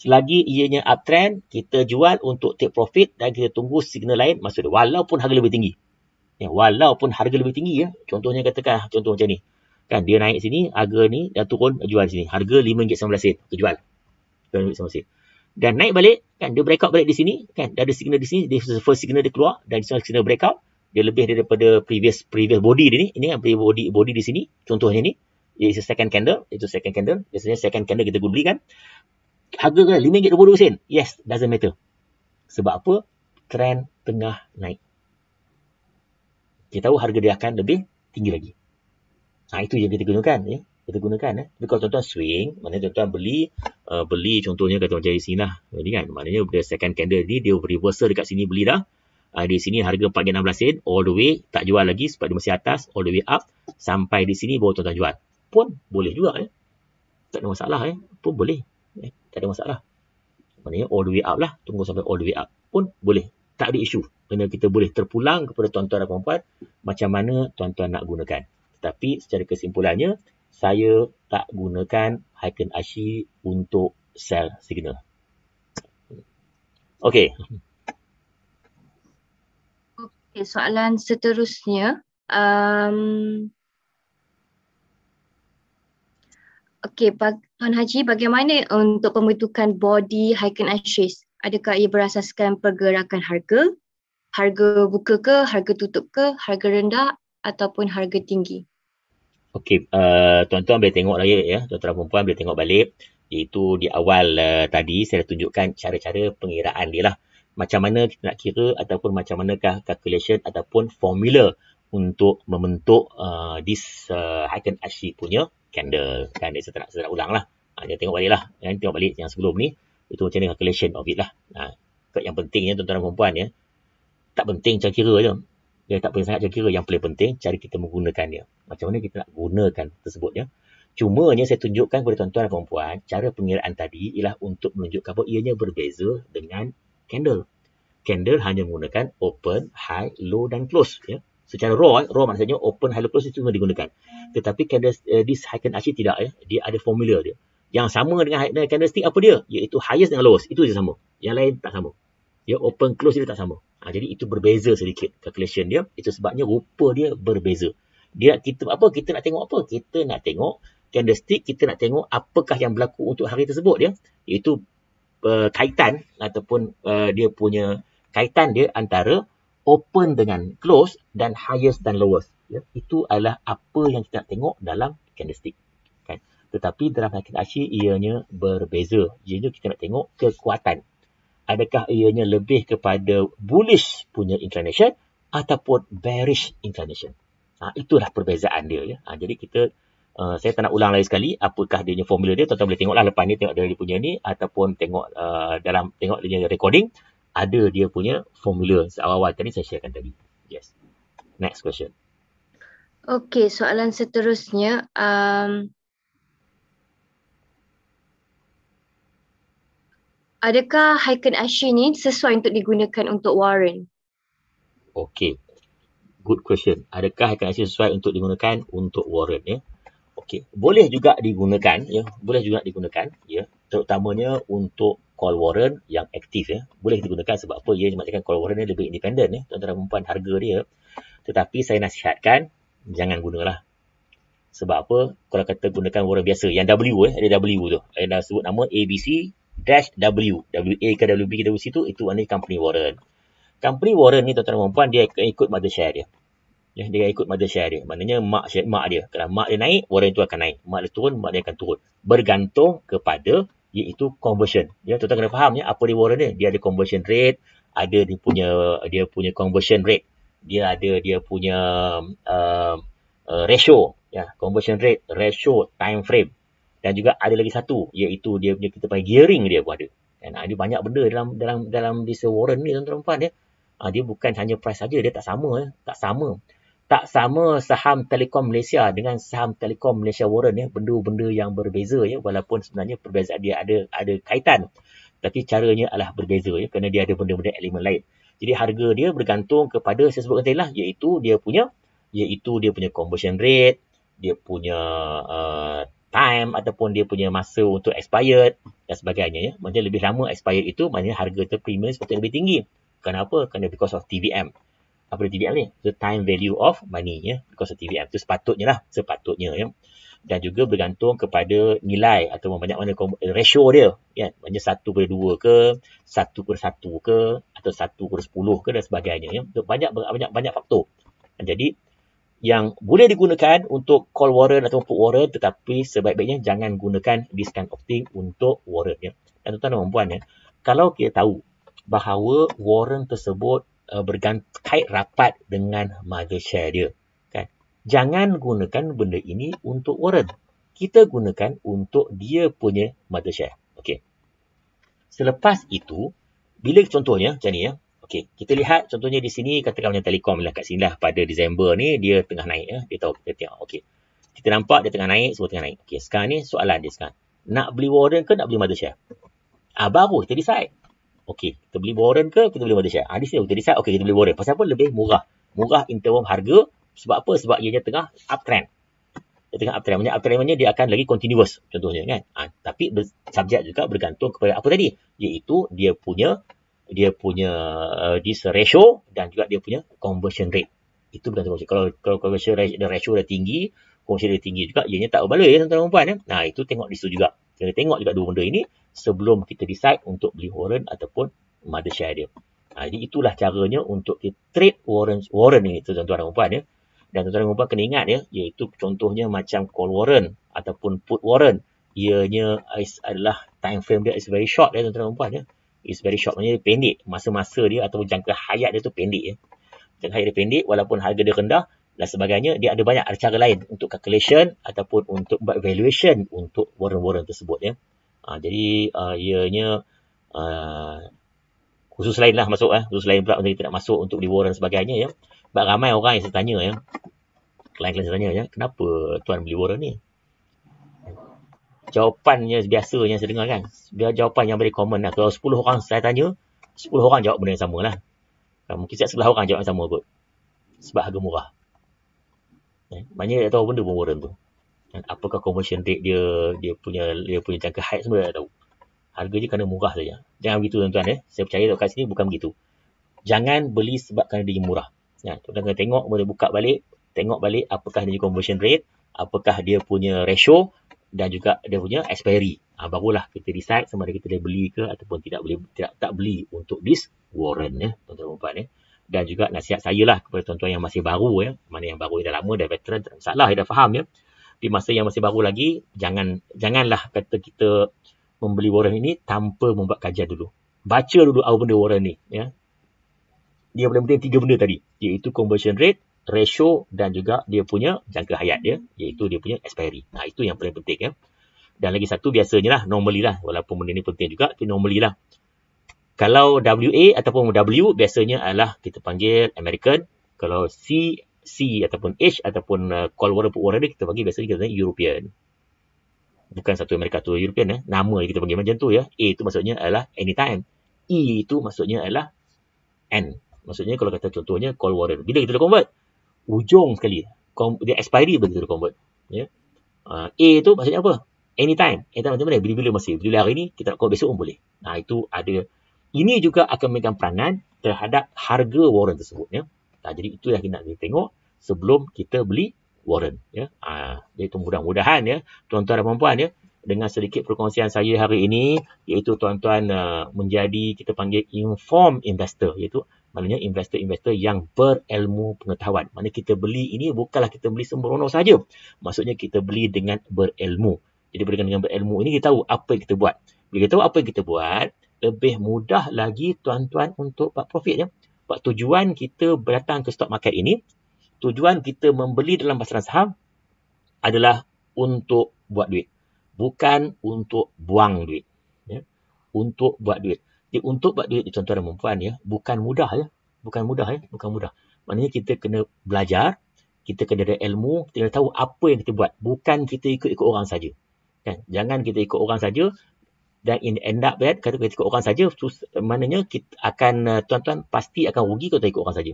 Selagi ianya uptrend, kita jual untuk take profit dan kita tunggu signal lain masuk dia. Walaupun harga lebih tinggi. Ya, walaupun harga lebih tinggi ya. Contohnya katakan contoh macam ni. Kan dia naik sini, harga ni dah turun jual sini. Harga RM5.19 kita jual. RM5.19. Dan naik balik, kan dia breakout balik di sini, kan dia ada signal di sini, dia first signal dia keluar dan signal, signal breakout, dia lebih daripada previous previous body dia ni. Ini kan previous body body di sini. Contohnya ni, dia is second candle, itu second candle. Biasanya second candle kita beli kan harga ke RM5.22 Yes, doesn't matter. Sebab apa? Trend tengah naik. Kita tahu harga dia akan lebih tinggi lagi. Ha, itu yang kita gunakan. Eh. Kita gunakan. Eh. Tapi kalau tuan-tuan swing, maknanya tuan-tuan beli, uh, beli contohnya kata macam di sini lah. Jadi kan, maknanya bila second candle ni, dia reversal dekat sini beli dah. Uh, di sini harga RM4.16 sen all the way. Tak jual lagi sebab dia masih atas all the way up. Sampai di sini baru tuan-tuan jual. Pun boleh juga. Eh. Tak ada masalah. Eh. Pun boleh eh, tak ada masalah. Maknanya all the way up lah, tunggu sampai all the way up pun boleh. Tak ada isu. Kena kita boleh terpulang kepada tuan-tuan dan puan macam mana tuan-tuan nak gunakan. Tapi secara kesimpulannya, saya tak gunakan Hyken Ashi untuk sell signal. Okay. Okay, soalan seterusnya. Um, okay, bag, Tuan Haji, bagaimana eh, untuk pembentukan body hyphen ashes? Adakah ia berasaskan pergerakan harga? Harga buka ke, harga tutup ke, harga rendah ataupun harga tinggi? Okey, uh, tuan-tuan boleh tengok lagi ya. Tuan-tuan dan puan boleh tengok balik. Iaitu di awal uh, tadi saya dah tunjukkan cara-cara pengiraan dia lah. Macam mana kita nak kira ataupun macam manakah calculation ataupun formula untuk membentuk uh, this uh, hyphen ashes punya candle kan dia setelah setelah ulang lah ha, dia tengok balik lah kan tengok balik yang sebelum ni itu macam ni calculation of it lah ha, yang pentingnya tuan-tuan dan perempuan ya tak penting cara kira je dia tak penting sangat cara kira yang paling penting cari kita menggunakan dia macam mana kita nak gunakan tersebut ya cumanya saya tunjukkan kepada tuan-tuan dan perempuan cara pengiraan tadi ialah untuk menunjukkan bahawa ianya berbeza dengan candle candle hanya menggunakan open high low dan close ya secara raw raw maksudnya open hyperplus itu semua digunakan tetapi candlestick uh, this high tidak ya dia ada formula dia yang sama dengan candlestick apa dia iaitu highest dengan lowest itu dia sama yang lain tak sama ya open close dia tak sama ha, jadi itu berbeza sedikit calculation dia itu sebabnya rupa dia berbeza dia kita apa kita nak tengok apa kita nak tengok candlestick kita nak tengok apakah yang berlaku untuk hari tersebut dia ya. iaitu uh, kaitan ataupun uh, dia punya kaitan dia antara open dengan close dan highest dan lowest. Ya, itu adalah apa yang kita tengok dalam candlestick. Kan? Tetapi dalam hakikat asyik ianya berbeza. Ianya kita nak tengok kekuatan. Adakah ianya lebih kepada bullish punya inclination ataupun bearish inclination. Ha, itulah perbezaan dia. Ya. Ha, jadi kita Uh, saya tak nak ulang lagi sekali apakah dia punya formula dia tuan-tuan boleh tengoklah lepas ni tengok dia punya ni ataupun tengok uh, dalam tengok dia punya recording ada dia punya formula seawal awal tadi saya sharekan tadi. Yes. Next question. Okay, soalan seterusnya. Um, adakah hyphen ashi ni sesuai untuk digunakan untuk warren? Okay. Good question. Adakah hyphen ashi sesuai untuk digunakan untuk warren? Ya? Okay. Boleh juga digunakan. ya. Boleh juga digunakan. ya. Terutamanya untuk call warrant yang aktif ya. Boleh kita gunakan sebab apa? Ia maksudkan call warrant ni lebih independen ya. Tuan-tuan dan perempuan harga dia. Tetapi saya nasihatkan jangan gunalah. Sebab apa? Kalau kata gunakan warrant biasa yang W ya ada W tu. Saya dah sebut nama ABC dash W. WA ke WB ke WC tu itu ni company warrant. Company warrant ni tuan-tuan dan perempuan dia ikut mother share dia. Ya, dia ikut mother share dia. Maknanya mak share mak dia. Kalau mak dia naik, warrant itu akan naik. Mak dia turun, mak dia akan turun. Bergantung kepada iaitu conversion. Ya, tuan-tuan kena faham ya apa dia warren ni? Dia ada conversion rate, ada dia punya dia punya conversion rate. Dia ada dia punya um, uh, ratio ya, conversion rate, ratio, time frame. Dan juga ada lagi satu iaitu dia punya kita panggil gearing dia pun ada. Dan ada ah, banyak benda dalam dalam dalam this warren ni tuan-tuan puan ya. Ah, dia bukan hanya price saja, dia tak sama ya, tak sama tak sama saham Telekom Malaysia dengan saham Telekom Malaysia Warren ya benda-benda yang berbeza ya walaupun sebenarnya perbezaan dia ada ada kaitan tapi caranya adalah berbeza ya kerana dia ada benda-benda elemen lain jadi harga dia bergantung kepada saya sebutkan tadi lah iaitu dia punya iaitu dia punya conversion rate dia punya uh, time ataupun dia punya masa untuk expired dan sebagainya ya maksudnya lebih lama expired itu maknanya harga tu premium sepatutnya lebih tinggi kenapa kerana because of TVM apa dia TVM ni? The time value of money ya. Because the TVM tu sepatutnya lah. Sepatutnya ya. Dan juga bergantung kepada nilai atau banyak mana eh, ratio dia. Ya. banyak satu per dua ke, satu per satu ke, atau satu per sepuluh ke dan sebagainya. Ya. So, banyak, banyak, banyak, banyak faktor. Jadi, yang boleh digunakan untuk call warrant atau put warrant tetapi sebaik-baiknya jangan gunakan discount kind untuk warrant. Ya. Dan tuan-tuan dan puan, ya. kalau kita tahu bahawa warrant tersebut uh, berkait rapat dengan mother share dia. Kan? Jangan gunakan benda ini untuk Warren. Kita gunakan untuk dia punya mother share. Okay. Selepas itu, bila contohnya macam ni ya. Okay, kita lihat contohnya di sini katakan macam telekom lah kat sini lah pada Disember ni dia tengah naik ya. Dia tahu kita tengok. Okay. Kita nampak dia tengah naik, semua tengah naik. Okay, sekarang ni soalan dia sekarang. Nak beli warden ke nak beli mother share? Ah, baru kita decide. Okey, kita beli Warren ke kita beli Malaysia? Ah, ha, di sini kita decide, okey kita beli Warren. Pasal apa? Lebih murah. Murah in term harga. Sebab apa? Sebab ianya tengah uptrend. Dia tengah uptrend. Maksudnya uptrend maknanya dia akan lagi continuous. Contohnya kan? Ha, tapi ber- subjek juga bergantung kepada apa tadi? Iaitu dia punya dia punya uh, this ratio dan juga dia punya conversion rate. Itu bergantung kepada. Kalau, kalau conversion rate, the ratio dah tinggi, conversion rate tinggi juga, ianya tak berbaloi ya tuan-tuan dan puan. Ya? Nah, itu tengok di situ juga. Kita tengok juga dua benda ini sebelum kita decide untuk beli warrant ataupun mothershare dia. Ha, jadi itulah caranya untuk kita trade warrant warrant ini tu tuan-tuan dan puan ya. Dan tuan-tuan dan puan kena ingat ya iaitu contohnya macam call warrant ataupun put warrant ianya is, adalah time frame dia is very short ya tuan-tuan dan puan ya. Is very short maknanya pendek masa-masa dia ataupun jangka hayat dia tu pendek ya. Jangka hayat dia pendek walaupun harga dia rendah dan sebagainya dia ada banyak ada cara lain untuk calculation ataupun untuk buat valuation untuk warrant-warrant tersebut ya. Ha, jadi uh, ianya uh, khusus lain lah masuk eh. Khusus lain pula untuk kita nak masuk untuk reward dan sebagainya ya. Sebab ramai orang yang saya tanya ya. klien lain saya tanya ya. Kenapa tuan beli warren ni? Jawapannya biasa, yang saya dengar kan. Biar jawapan yang very common lah. Kalau 10 orang saya tanya, 10 orang jawab benda yang sama lah. Mungkin setiap sebelah orang jawab yang sama kot. Sebab harga murah. Eh, maknanya tak tahu benda pun warren tu apakah conversion rate dia dia punya dia punya jangka height semua dah tahu harga dia kena murah saja jangan begitu tuan-tuan ya saya percaya kat sini bukan begitu jangan beli sebab kerana dia murah ya tuan-tuan tengok boleh buka balik tengok balik apakah dia conversion rate apakah dia punya ratio dan juga dia punya expiry ha, barulah kita decide sama ada kita boleh beli ke ataupun tidak boleh tidak tak beli untuk this warrant ya tuan-tuan dan puan ya eh. dan juga nasihat saya lah kepada tuan-tuan yang masih baru ya mana yang baru yang dah lama dah veteran tak salah dah faham ya di masa yang masih baru lagi jangan janganlah kata kita membeli warren ini tanpa membuat kajian dulu baca dulu apa benda warren ni ya dia boleh penting tiga benda tadi iaitu conversion rate ratio dan juga dia punya jangka hayat dia ya. iaitu dia punya expiry nah itu yang paling penting ya dan lagi satu biasanya lah normally lah walaupun benda ini penting juga tapi normally lah kalau WA ataupun W biasanya adalah kita panggil American kalau C C ataupun H ataupun uh, call warna warna dia kita bagi biasanya kita European. Bukan satu Amerika tu European ya. Eh. Nama yang kita bagi macam tu ya. A tu maksudnya adalah anytime. E tu maksudnya adalah N. Maksudnya kalau kata contohnya call warrant. Bila kita dah convert? Ujung sekali. Dia expiry bila kita dah convert. Ya. Yeah. Uh, A tu maksudnya apa? Anytime. Anytime macam mana? Bila-bila masih. Bila hari ni kita nak call besok pun boleh. Nah itu ada. Ini juga akan memberikan peranan terhadap harga warrant tersebut. Ya. Nah, jadi itulah kita nak tengok sebelum kita beli warren ya ha, ah, itu mudah-mudahan ya tuan-tuan dan puan-puan ya dengan sedikit perkongsian saya hari ini iaitu tuan-tuan uh, menjadi kita panggil inform investor iaitu maknanya investor-investor yang berilmu pengetahuan. Maknanya kita beli ini bukanlah kita beli sembrono saja. Maksudnya kita beli dengan berilmu. Jadi berikan dengan berilmu ini kita tahu apa yang kita buat. Bila kita tahu apa yang kita buat, lebih mudah lagi tuan-tuan untuk buat profit ya. Sebab tujuan kita berdatang ke stock market ini tujuan kita membeli dalam pasaran saham adalah untuk buat duit. Bukan untuk buang duit. Ya? Untuk buat duit. Jadi untuk buat duit, tuan-tuan dan perempuan, ya, bukan mudah. Ya? Bukan mudah. Ya? Bukan mudah. Maknanya kita kena belajar, kita kena ada ilmu, kita kena tahu apa yang kita buat. Bukan kita ikut-ikut orang saja. Kan? Jangan kita ikut orang saja dan in end up that, kata kita ikut orang saja, maknanya kita akan, uh, tuan-tuan, pasti akan rugi kalau kita ikut orang saja.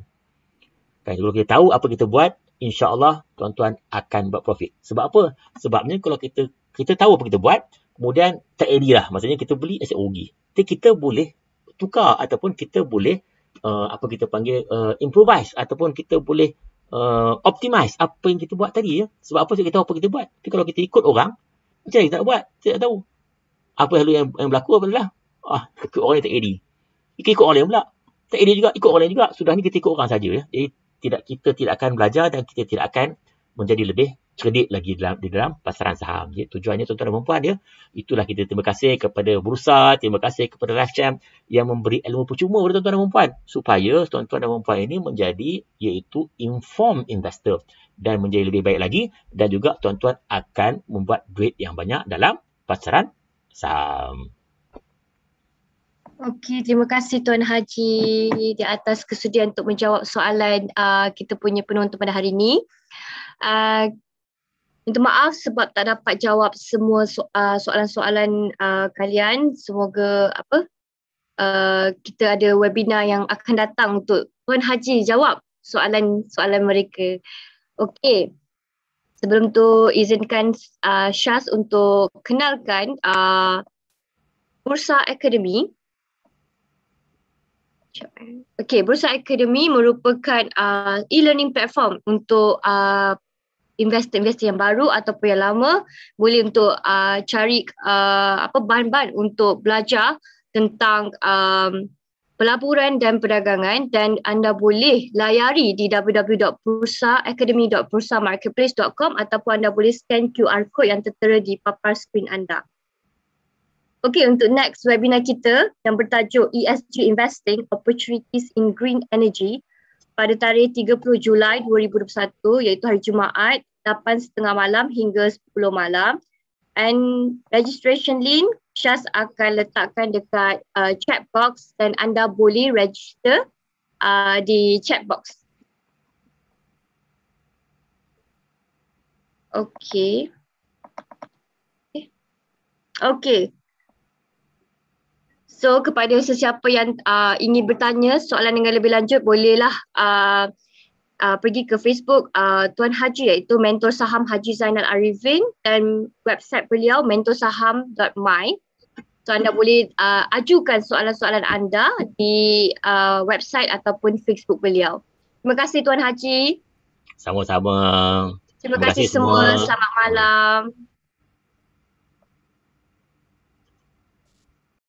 Dan kalau kita tahu apa kita buat, insyaallah tuan-tuan akan buat profit. Sebab apa? Sebabnya kalau kita kita tahu apa kita buat, kemudian tak edi lah. Maksudnya kita beli aset rugi. Jadi kita boleh tukar ataupun kita boleh uh, apa kita panggil uh, improvise ataupun kita boleh uh, optimize apa yang kita buat tadi ya. Sebab apa kita tahu apa kita buat. Tapi kalau kita ikut orang, macam mana kita buat? Kita tak tahu. Apa hal yang, yang berlaku apa adalah ah, ikut orang yang tak edi. ikut orang lain pula. Tak edi juga, ikut orang lain juga. Sudah ni kita ikut orang saja ya. Jadi tidak kita tidak akan belajar dan kita tidak akan menjadi lebih kredit lagi dalam di dalam pasaran saham. Jadi tujuannya tuan-tuan dan puan-puan ya, itulah kita terima kasih kepada bursa, terima kasih kepada Life yang memberi ilmu percuma kepada tuan-tuan dan puan-puan supaya tuan-tuan dan puan-puan ini menjadi iaitu informed investor dan menjadi lebih baik lagi dan juga tuan-tuan akan membuat duit yang banyak dalam pasaran saham. Okey, terima kasih Tuan Haji di atas kesudian untuk menjawab soalan uh, kita punya penonton pada hari ini. Uh, minta uh, maaf sebab tak dapat jawab semua uh, soalan-soalan uh, kalian. Semoga apa uh, kita ada webinar yang akan datang untuk Tuan Haji jawab soalan-soalan mereka. Okey. Sebelum tu izinkan uh, Syaz untuk kenalkan uh, Bursa Academy. Okay, Bursa Academy merupakan uh, e-learning platform untuk uh, investor-investor yang baru ataupun yang lama boleh untuk uh, cari uh, apa bahan-bahan untuk belajar tentang um, pelaburan dan perdagangan dan anda boleh layari di www.bursaacademy.bursamarketplace.com ataupun anda boleh scan QR code yang tertera di papar skrin anda. Okay untuk next webinar kita yang bertajuk ESG Investing Opportunities in Green Energy pada tarikh 30 Julai 2021 iaitu hari Jumaat 8.30 malam hingga 10 malam. And registration link Syaz akan letakkan dekat uh, chat box dan anda boleh register uh, di chat box. Okay. Okay. So kepada sesiapa yang uh, ingin bertanya soalan dengan lebih lanjut bolehlah uh, uh, pergi ke Facebook uh, Tuan Haji iaitu Mentor Saham Haji Zainal Arifin dan website beliau mentorsaham.my. So anda hmm. boleh uh, ajukan soalan-soalan anda di uh, website ataupun Facebook beliau. Terima kasih Tuan Haji. Sama-sama. Terima, Terima kasih semua. semua. Selamat malam. Selamat malam.